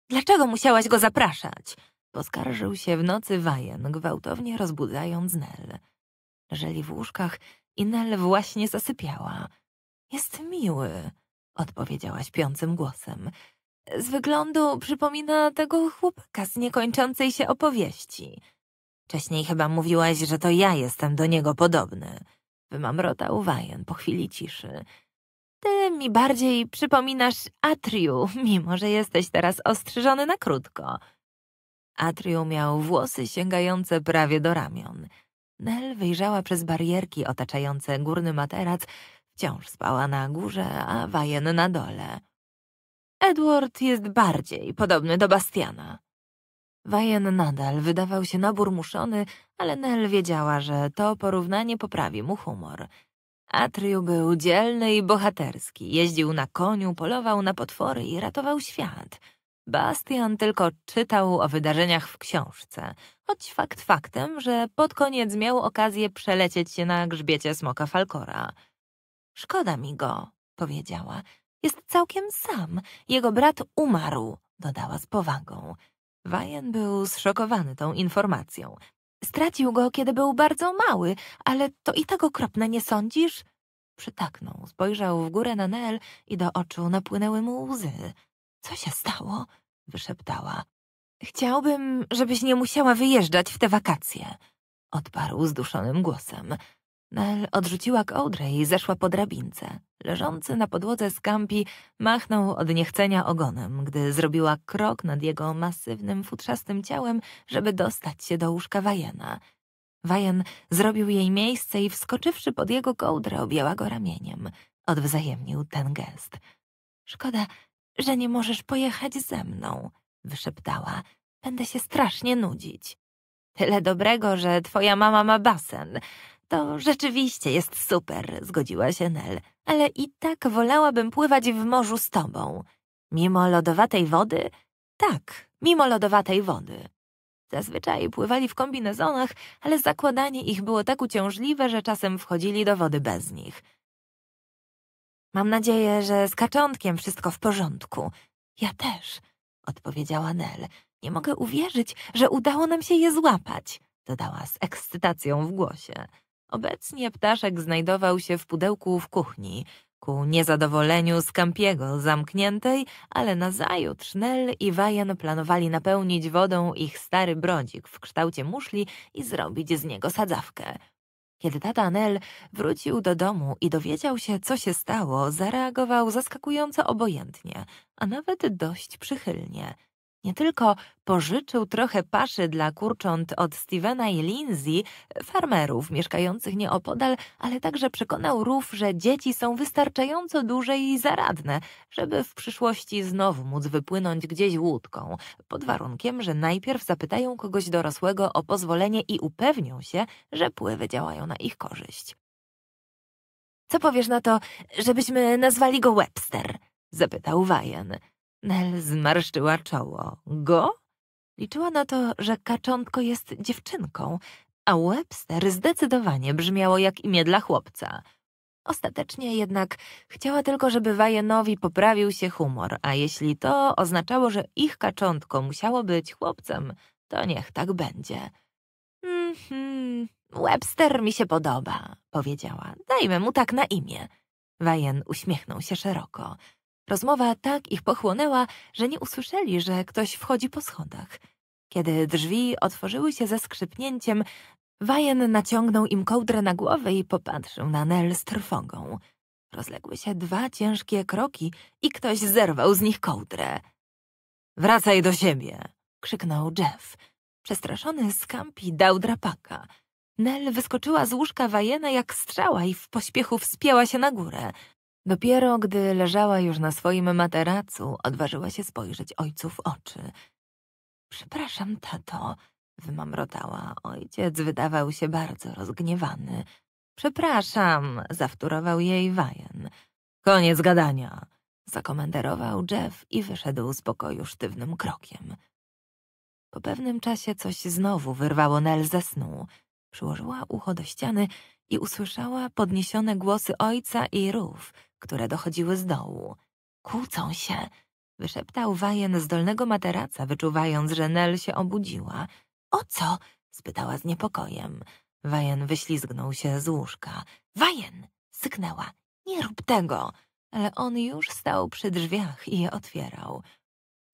Dlaczego musiałaś go zapraszać? Poskarżył się w nocy Wajen, gwałtownie rozbudzając Nel. Leżeli w łóżkach i Nel właśnie zasypiała. Jest miły, odpowiedziała śpiącym głosem. Z wyglądu przypomina tego chłopaka z niekończącej się opowieści. Wcześniej chyba mówiłaś, że to ja jestem do niego podobny. Wymamrotał Wajen po chwili ciszy. Ty mi bardziej przypominasz Atriu, mimo że jesteś teraz ostrzyżony na krótko. Atrium miał włosy sięgające prawie do ramion. Nel wyjrzała przez barierki otaczające górny materac. Wciąż spała na górze, a Wajen na dole. Edward jest bardziej podobny do Bastiana. Wajen nadal wydawał się naburmuszony, ale Nel wiedziała, że to porównanie poprawi mu humor. Atriu był dzielny i bohaterski, jeździł na koniu, polował na potwory i ratował świat. Bastian tylko czytał o wydarzeniach w książce, choć fakt faktem, że pod koniec miał okazję przelecieć się na grzbiecie smoka Falkora. Szkoda mi go, powiedziała. Jest całkiem sam. Jego brat umarł, dodała z powagą. Wajen był zszokowany tą informacją. Stracił go, kiedy był bardzo mały, ale to i tak okropne, nie sądzisz? Przytaknął, spojrzał w górę na Nel i do oczu napłynęły mu łzy. Co się stało? wyszeptała. Chciałbym, żebyś nie musiała wyjeżdżać w te wakacje, odparł zduszonym głosem. Nel odrzuciła kołdrę i zeszła po drabince. Leżący na podłodze skampi machnął od niechcenia ogonem, gdy zrobiła krok nad jego masywnym, futrzastym ciałem, żeby dostać się do łóżka Wajena. Wajen zrobił jej miejsce i wskoczywszy pod jego kołdrę, objęła go ramieniem. Odwzajemnił ten gest. Szkoda, że nie możesz pojechać ze mną, wyszeptała. Będę się strasznie nudzić. Tyle dobrego, że twoja mama ma basen. To rzeczywiście jest super, zgodziła się Nel, ale i tak wolałabym pływać w morzu z tobą. Mimo lodowatej wody? Tak, mimo lodowatej wody. Zazwyczaj pływali w kombinezonach, ale zakładanie ich było tak uciążliwe, że czasem wchodzili do wody bez nich. Mam nadzieję, że z kaczątkiem wszystko w porządku. Ja też, odpowiedziała Nel. Nie mogę uwierzyć, że udało nam się je złapać, dodała z ekscytacją w głosie. Obecnie ptaszek znajdował się w pudełku w kuchni, ku niezadowoleniu Skampiego zamkniętej, ale nazajutrz Nel i Wajen planowali napełnić wodą ich stary brodzik w kształcie muszli i zrobić z niego sadzawkę. Kiedy tata Nel wrócił do domu i dowiedział się, co się stało, zareagował zaskakująco obojętnie, a nawet dość przychylnie – nie tylko pożyczył trochę paszy dla kurcząt od Stevena i Lindsay, farmerów mieszkających nieopodal, ale także przekonał Rów, że dzieci są wystarczająco duże i zaradne, żeby w przyszłości znowu móc wypłynąć gdzieś łódką, pod warunkiem, że najpierw zapytają kogoś dorosłego o pozwolenie i upewnią się, że pływy działają na ich korzyść. Co powiesz na to, żebyśmy nazwali go Webster? zapytał Wajen. Nel zmarszczyła czoło. Go? Liczyła na to, że kaczątko jest dziewczynką, a Webster zdecydowanie brzmiało jak imię dla chłopca. Ostatecznie jednak chciała tylko, żeby Wajenowi poprawił się humor, a jeśli to oznaczało, że ich kaczątko musiało być chłopcem, to niech tak będzie. Mhm, Webster mi się podoba, powiedziała. Dajmy mu tak na imię. Wajen uśmiechnął się szeroko. Rozmowa tak ich pochłonęła, że nie usłyszeli, że ktoś wchodzi po schodach. Kiedy drzwi otworzyły się ze skrzypnięciem, Wajen naciągnął im kołdrę na głowę i popatrzył na Nel z trwogą. Rozległy się dwa ciężkie kroki i ktoś zerwał z nich kołdrę. Wracaj do siebie! krzyknął Jeff. Przestraszony skampi dał drapaka. Nel wyskoczyła z łóżka Wajena jak strzała i w pośpiechu wspięła się na górę. Dopiero gdy leżała już na swoim materacu, odważyła się spojrzeć ojcu w oczy. Przepraszam, tato, wymamrotała. Ojciec wydawał się bardzo rozgniewany. Przepraszam, zawtórował jej Wajen. Koniec gadania, zakomenderował Jeff i wyszedł z pokoju sztywnym krokiem. Po pewnym czasie coś znowu wyrwało Nel ze snu. Przyłożyła ucho do ściany i usłyszała podniesione głosy ojca i rów, które dochodziły z dołu. Kłócą się, wyszeptał Wajen z dolnego materaca, wyczuwając, że Nel się obudziła. O co? spytała z niepokojem. Wajen wyślizgnął się z łóżka. Wajen! syknęła. Nie rób tego! Ale on już stał przy drzwiach i je otwierał.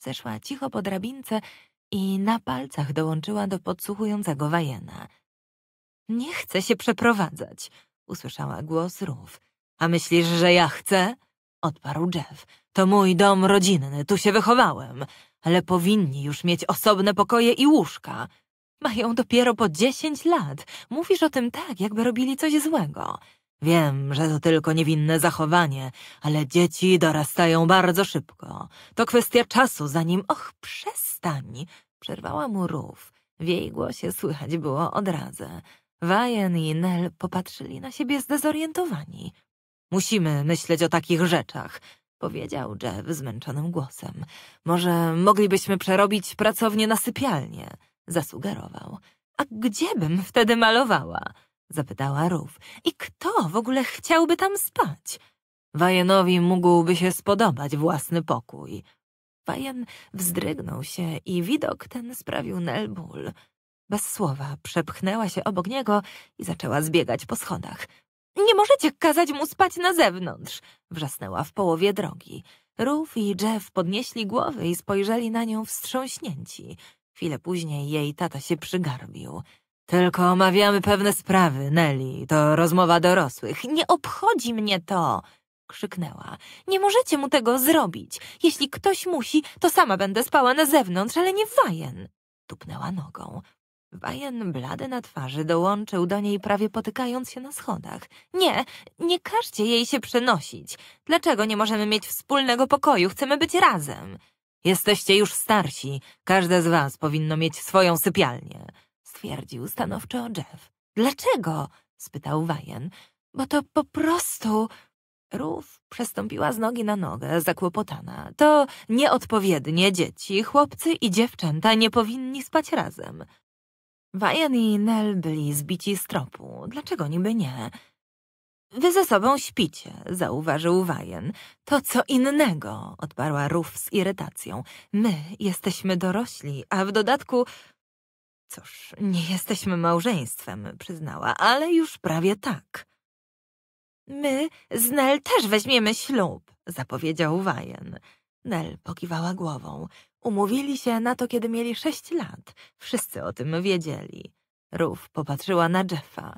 Zeszła cicho po drabince i na palcach dołączyła do podsłuchującego Wajena. Nie chcę się przeprowadzać, usłyszała głos Rów. A myślisz, że ja chcę? Odparł Jeff. To mój dom rodzinny, tu się wychowałem, ale powinni już mieć osobne pokoje i łóżka. Mają dopiero po dziesięć lat. Mówisz o tym tak, jakby robili coś złego. Wiem, że to tylko niewinne zachowanie, ale dzieci dorastają bardzo szybko. To kwestia czasu, zanim... Och, przestań! Przerwała mu rów. W jej głosie słychać było od razu. Wajen i Nel popatrzyli na siebie zdezorientowani. Musimy myśleć o takich rzeczach, powiedział Jeff zmęczonym głosem. Może moglibyśmy przerobić pracownię na sypialnię, zasugerował. A gdziebym wtedy malowała? zapytała Ruf. I kto w ogóle chciałby tam spać? Wajenowi mógłby się spodobać własny pokój. Wajen wzdrygnął się i widok ten sprawił Nel ból. Bez słowa przepchnęła się obok niego i zaczęła zbiegać po schodach. Nie możecie kazać mu spać na zewnątrz! Wrzasnęła w połowie drogi. Ruf i Jeff podnieśli głowy i spojrzeli na nią wstrząśnięci. Chwilę później jej tata się przygarbił. Tylko omawiamy pewne sprawy, Nelly. To rozmowa dorosłych. Nie obchodzi mnie to! Krzyknęła. Nie możecie mu tego zrobić. Jeśli ktoś musi, to sama będę spała na zewnątrz, ale nie wajen. Tupnęła nogą. Wajen blady na twarzy dołączył do niej, prawie potykając się na schodach. Nie, nie każcie jej się przenosić. Dlaczego nie możemy mieć wspólnego pokoju? Chcemy być razem. Jesteście już starsi. Każde z was powinno mieć swoją sypialnię. Stwierdził stanowczo Jeff. Dlaczego? spytał Wajen. Bo to po prostu... Rów przestąpiła z nogi na nogę, zakłopotana. To nieodpowiednie dzieci, chłopcy i dziewczęta nie powinni spać razem. Wajen i Nel byli zbici z tropu. Dlaczego niby nie? Wy ze sobą śpicie, zauważył Wajen. To co innego, odparła Ruf z irytacją. My jesteśmy dorośli, a w dodatku... Cóż, nie jesteśmy małżeństwem, przyznała, ale już prawie tak. My z Nel też weźmiemy ślub, zapowiedział Wajen. Nel pokiwała głową. Umówili się na to, kiedy mieli sześć lat. Wszyscy o tym wiedzieli. Rów popatrzyła na Jeffa.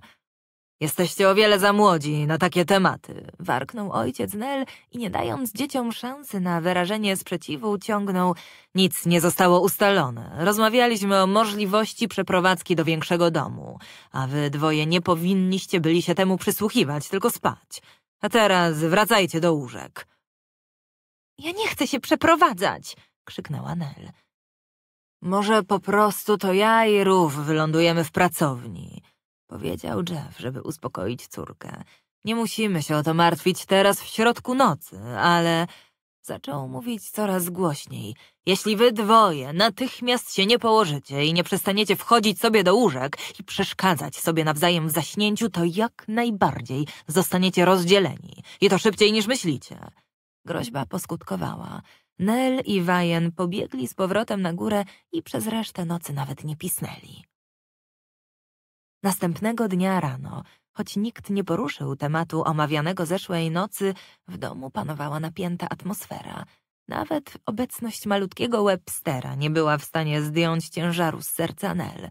Jesteście o wiele za młodzi na takie tematy, warknął ojciec Nel i nie dając dzieciom szansy na wyrażenie sprzeciwu, ciągnął. Nic nie zostało ustalone. Rozmawialiśmy o możliwości przeprowadzki do większego domu, a wy dwoje nie powinniście byli się temu przysłuchiwać, tylko spać. A teraz wracajcie do łóżek. Ja nie chcę się przeprowadzać! krzyknęła Nel. Może po prostu to ja i Rów wylądujemy w pracowni, powiedział Jeff, żeby uspokoić córkę. Nie musimy się o to martwić teraz w środku nocy, ale zaczął mówić coraz głośniej. Jeśli wy dwoje natychmiast się nie położycie i nie przestaniecie wchodzić sobie do łóżek i przeszkadzać sobie nawzajem w zaśnięciu, to jak najbardziej zostaniecie rozdzieleni. I to szybciej niż myślicie. Groźba poskutkowała. Nel i Wajen pobiegli z powrotem na górę i przez resztę nocy nawet nie pisnęli. Następnego dnia rano, choć nikt nie poruszył tematu omawianego zeszłej nocy, w domu panowała napięta atmosfera. Nawet obecność malutkiego Webstera nie była w stanie zdjąć ciężaru z serca Nel.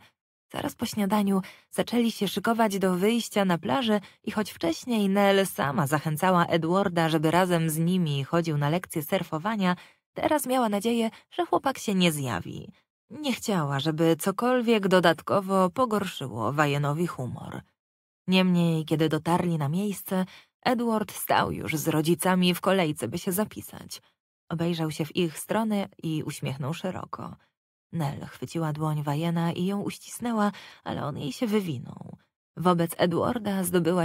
Zaraz po śniadaniu zaczęli się szykować do wyjścia na plażę i choć wcześniej Nell sama zachęcała Edwarda, żeby razem z nimi chodził na lekcje surfowania, teraz miała nadzieję, że chłopak się nie zjawi. Nie chciała, żeby cokolwiek dodatkowo pogorszyło Wajenowi humor. Niemniej, kiedy dotarli na miejsce, Edward stał już z rodzicami w kolejce, by się zapisać. Obejrzał się w ich stronę i uśmiechnął szeroko – Nell chwyciła dłoń Wajena i ją uścisnęła, ale on jej się wywinął. Wobec Edwarda zdobyła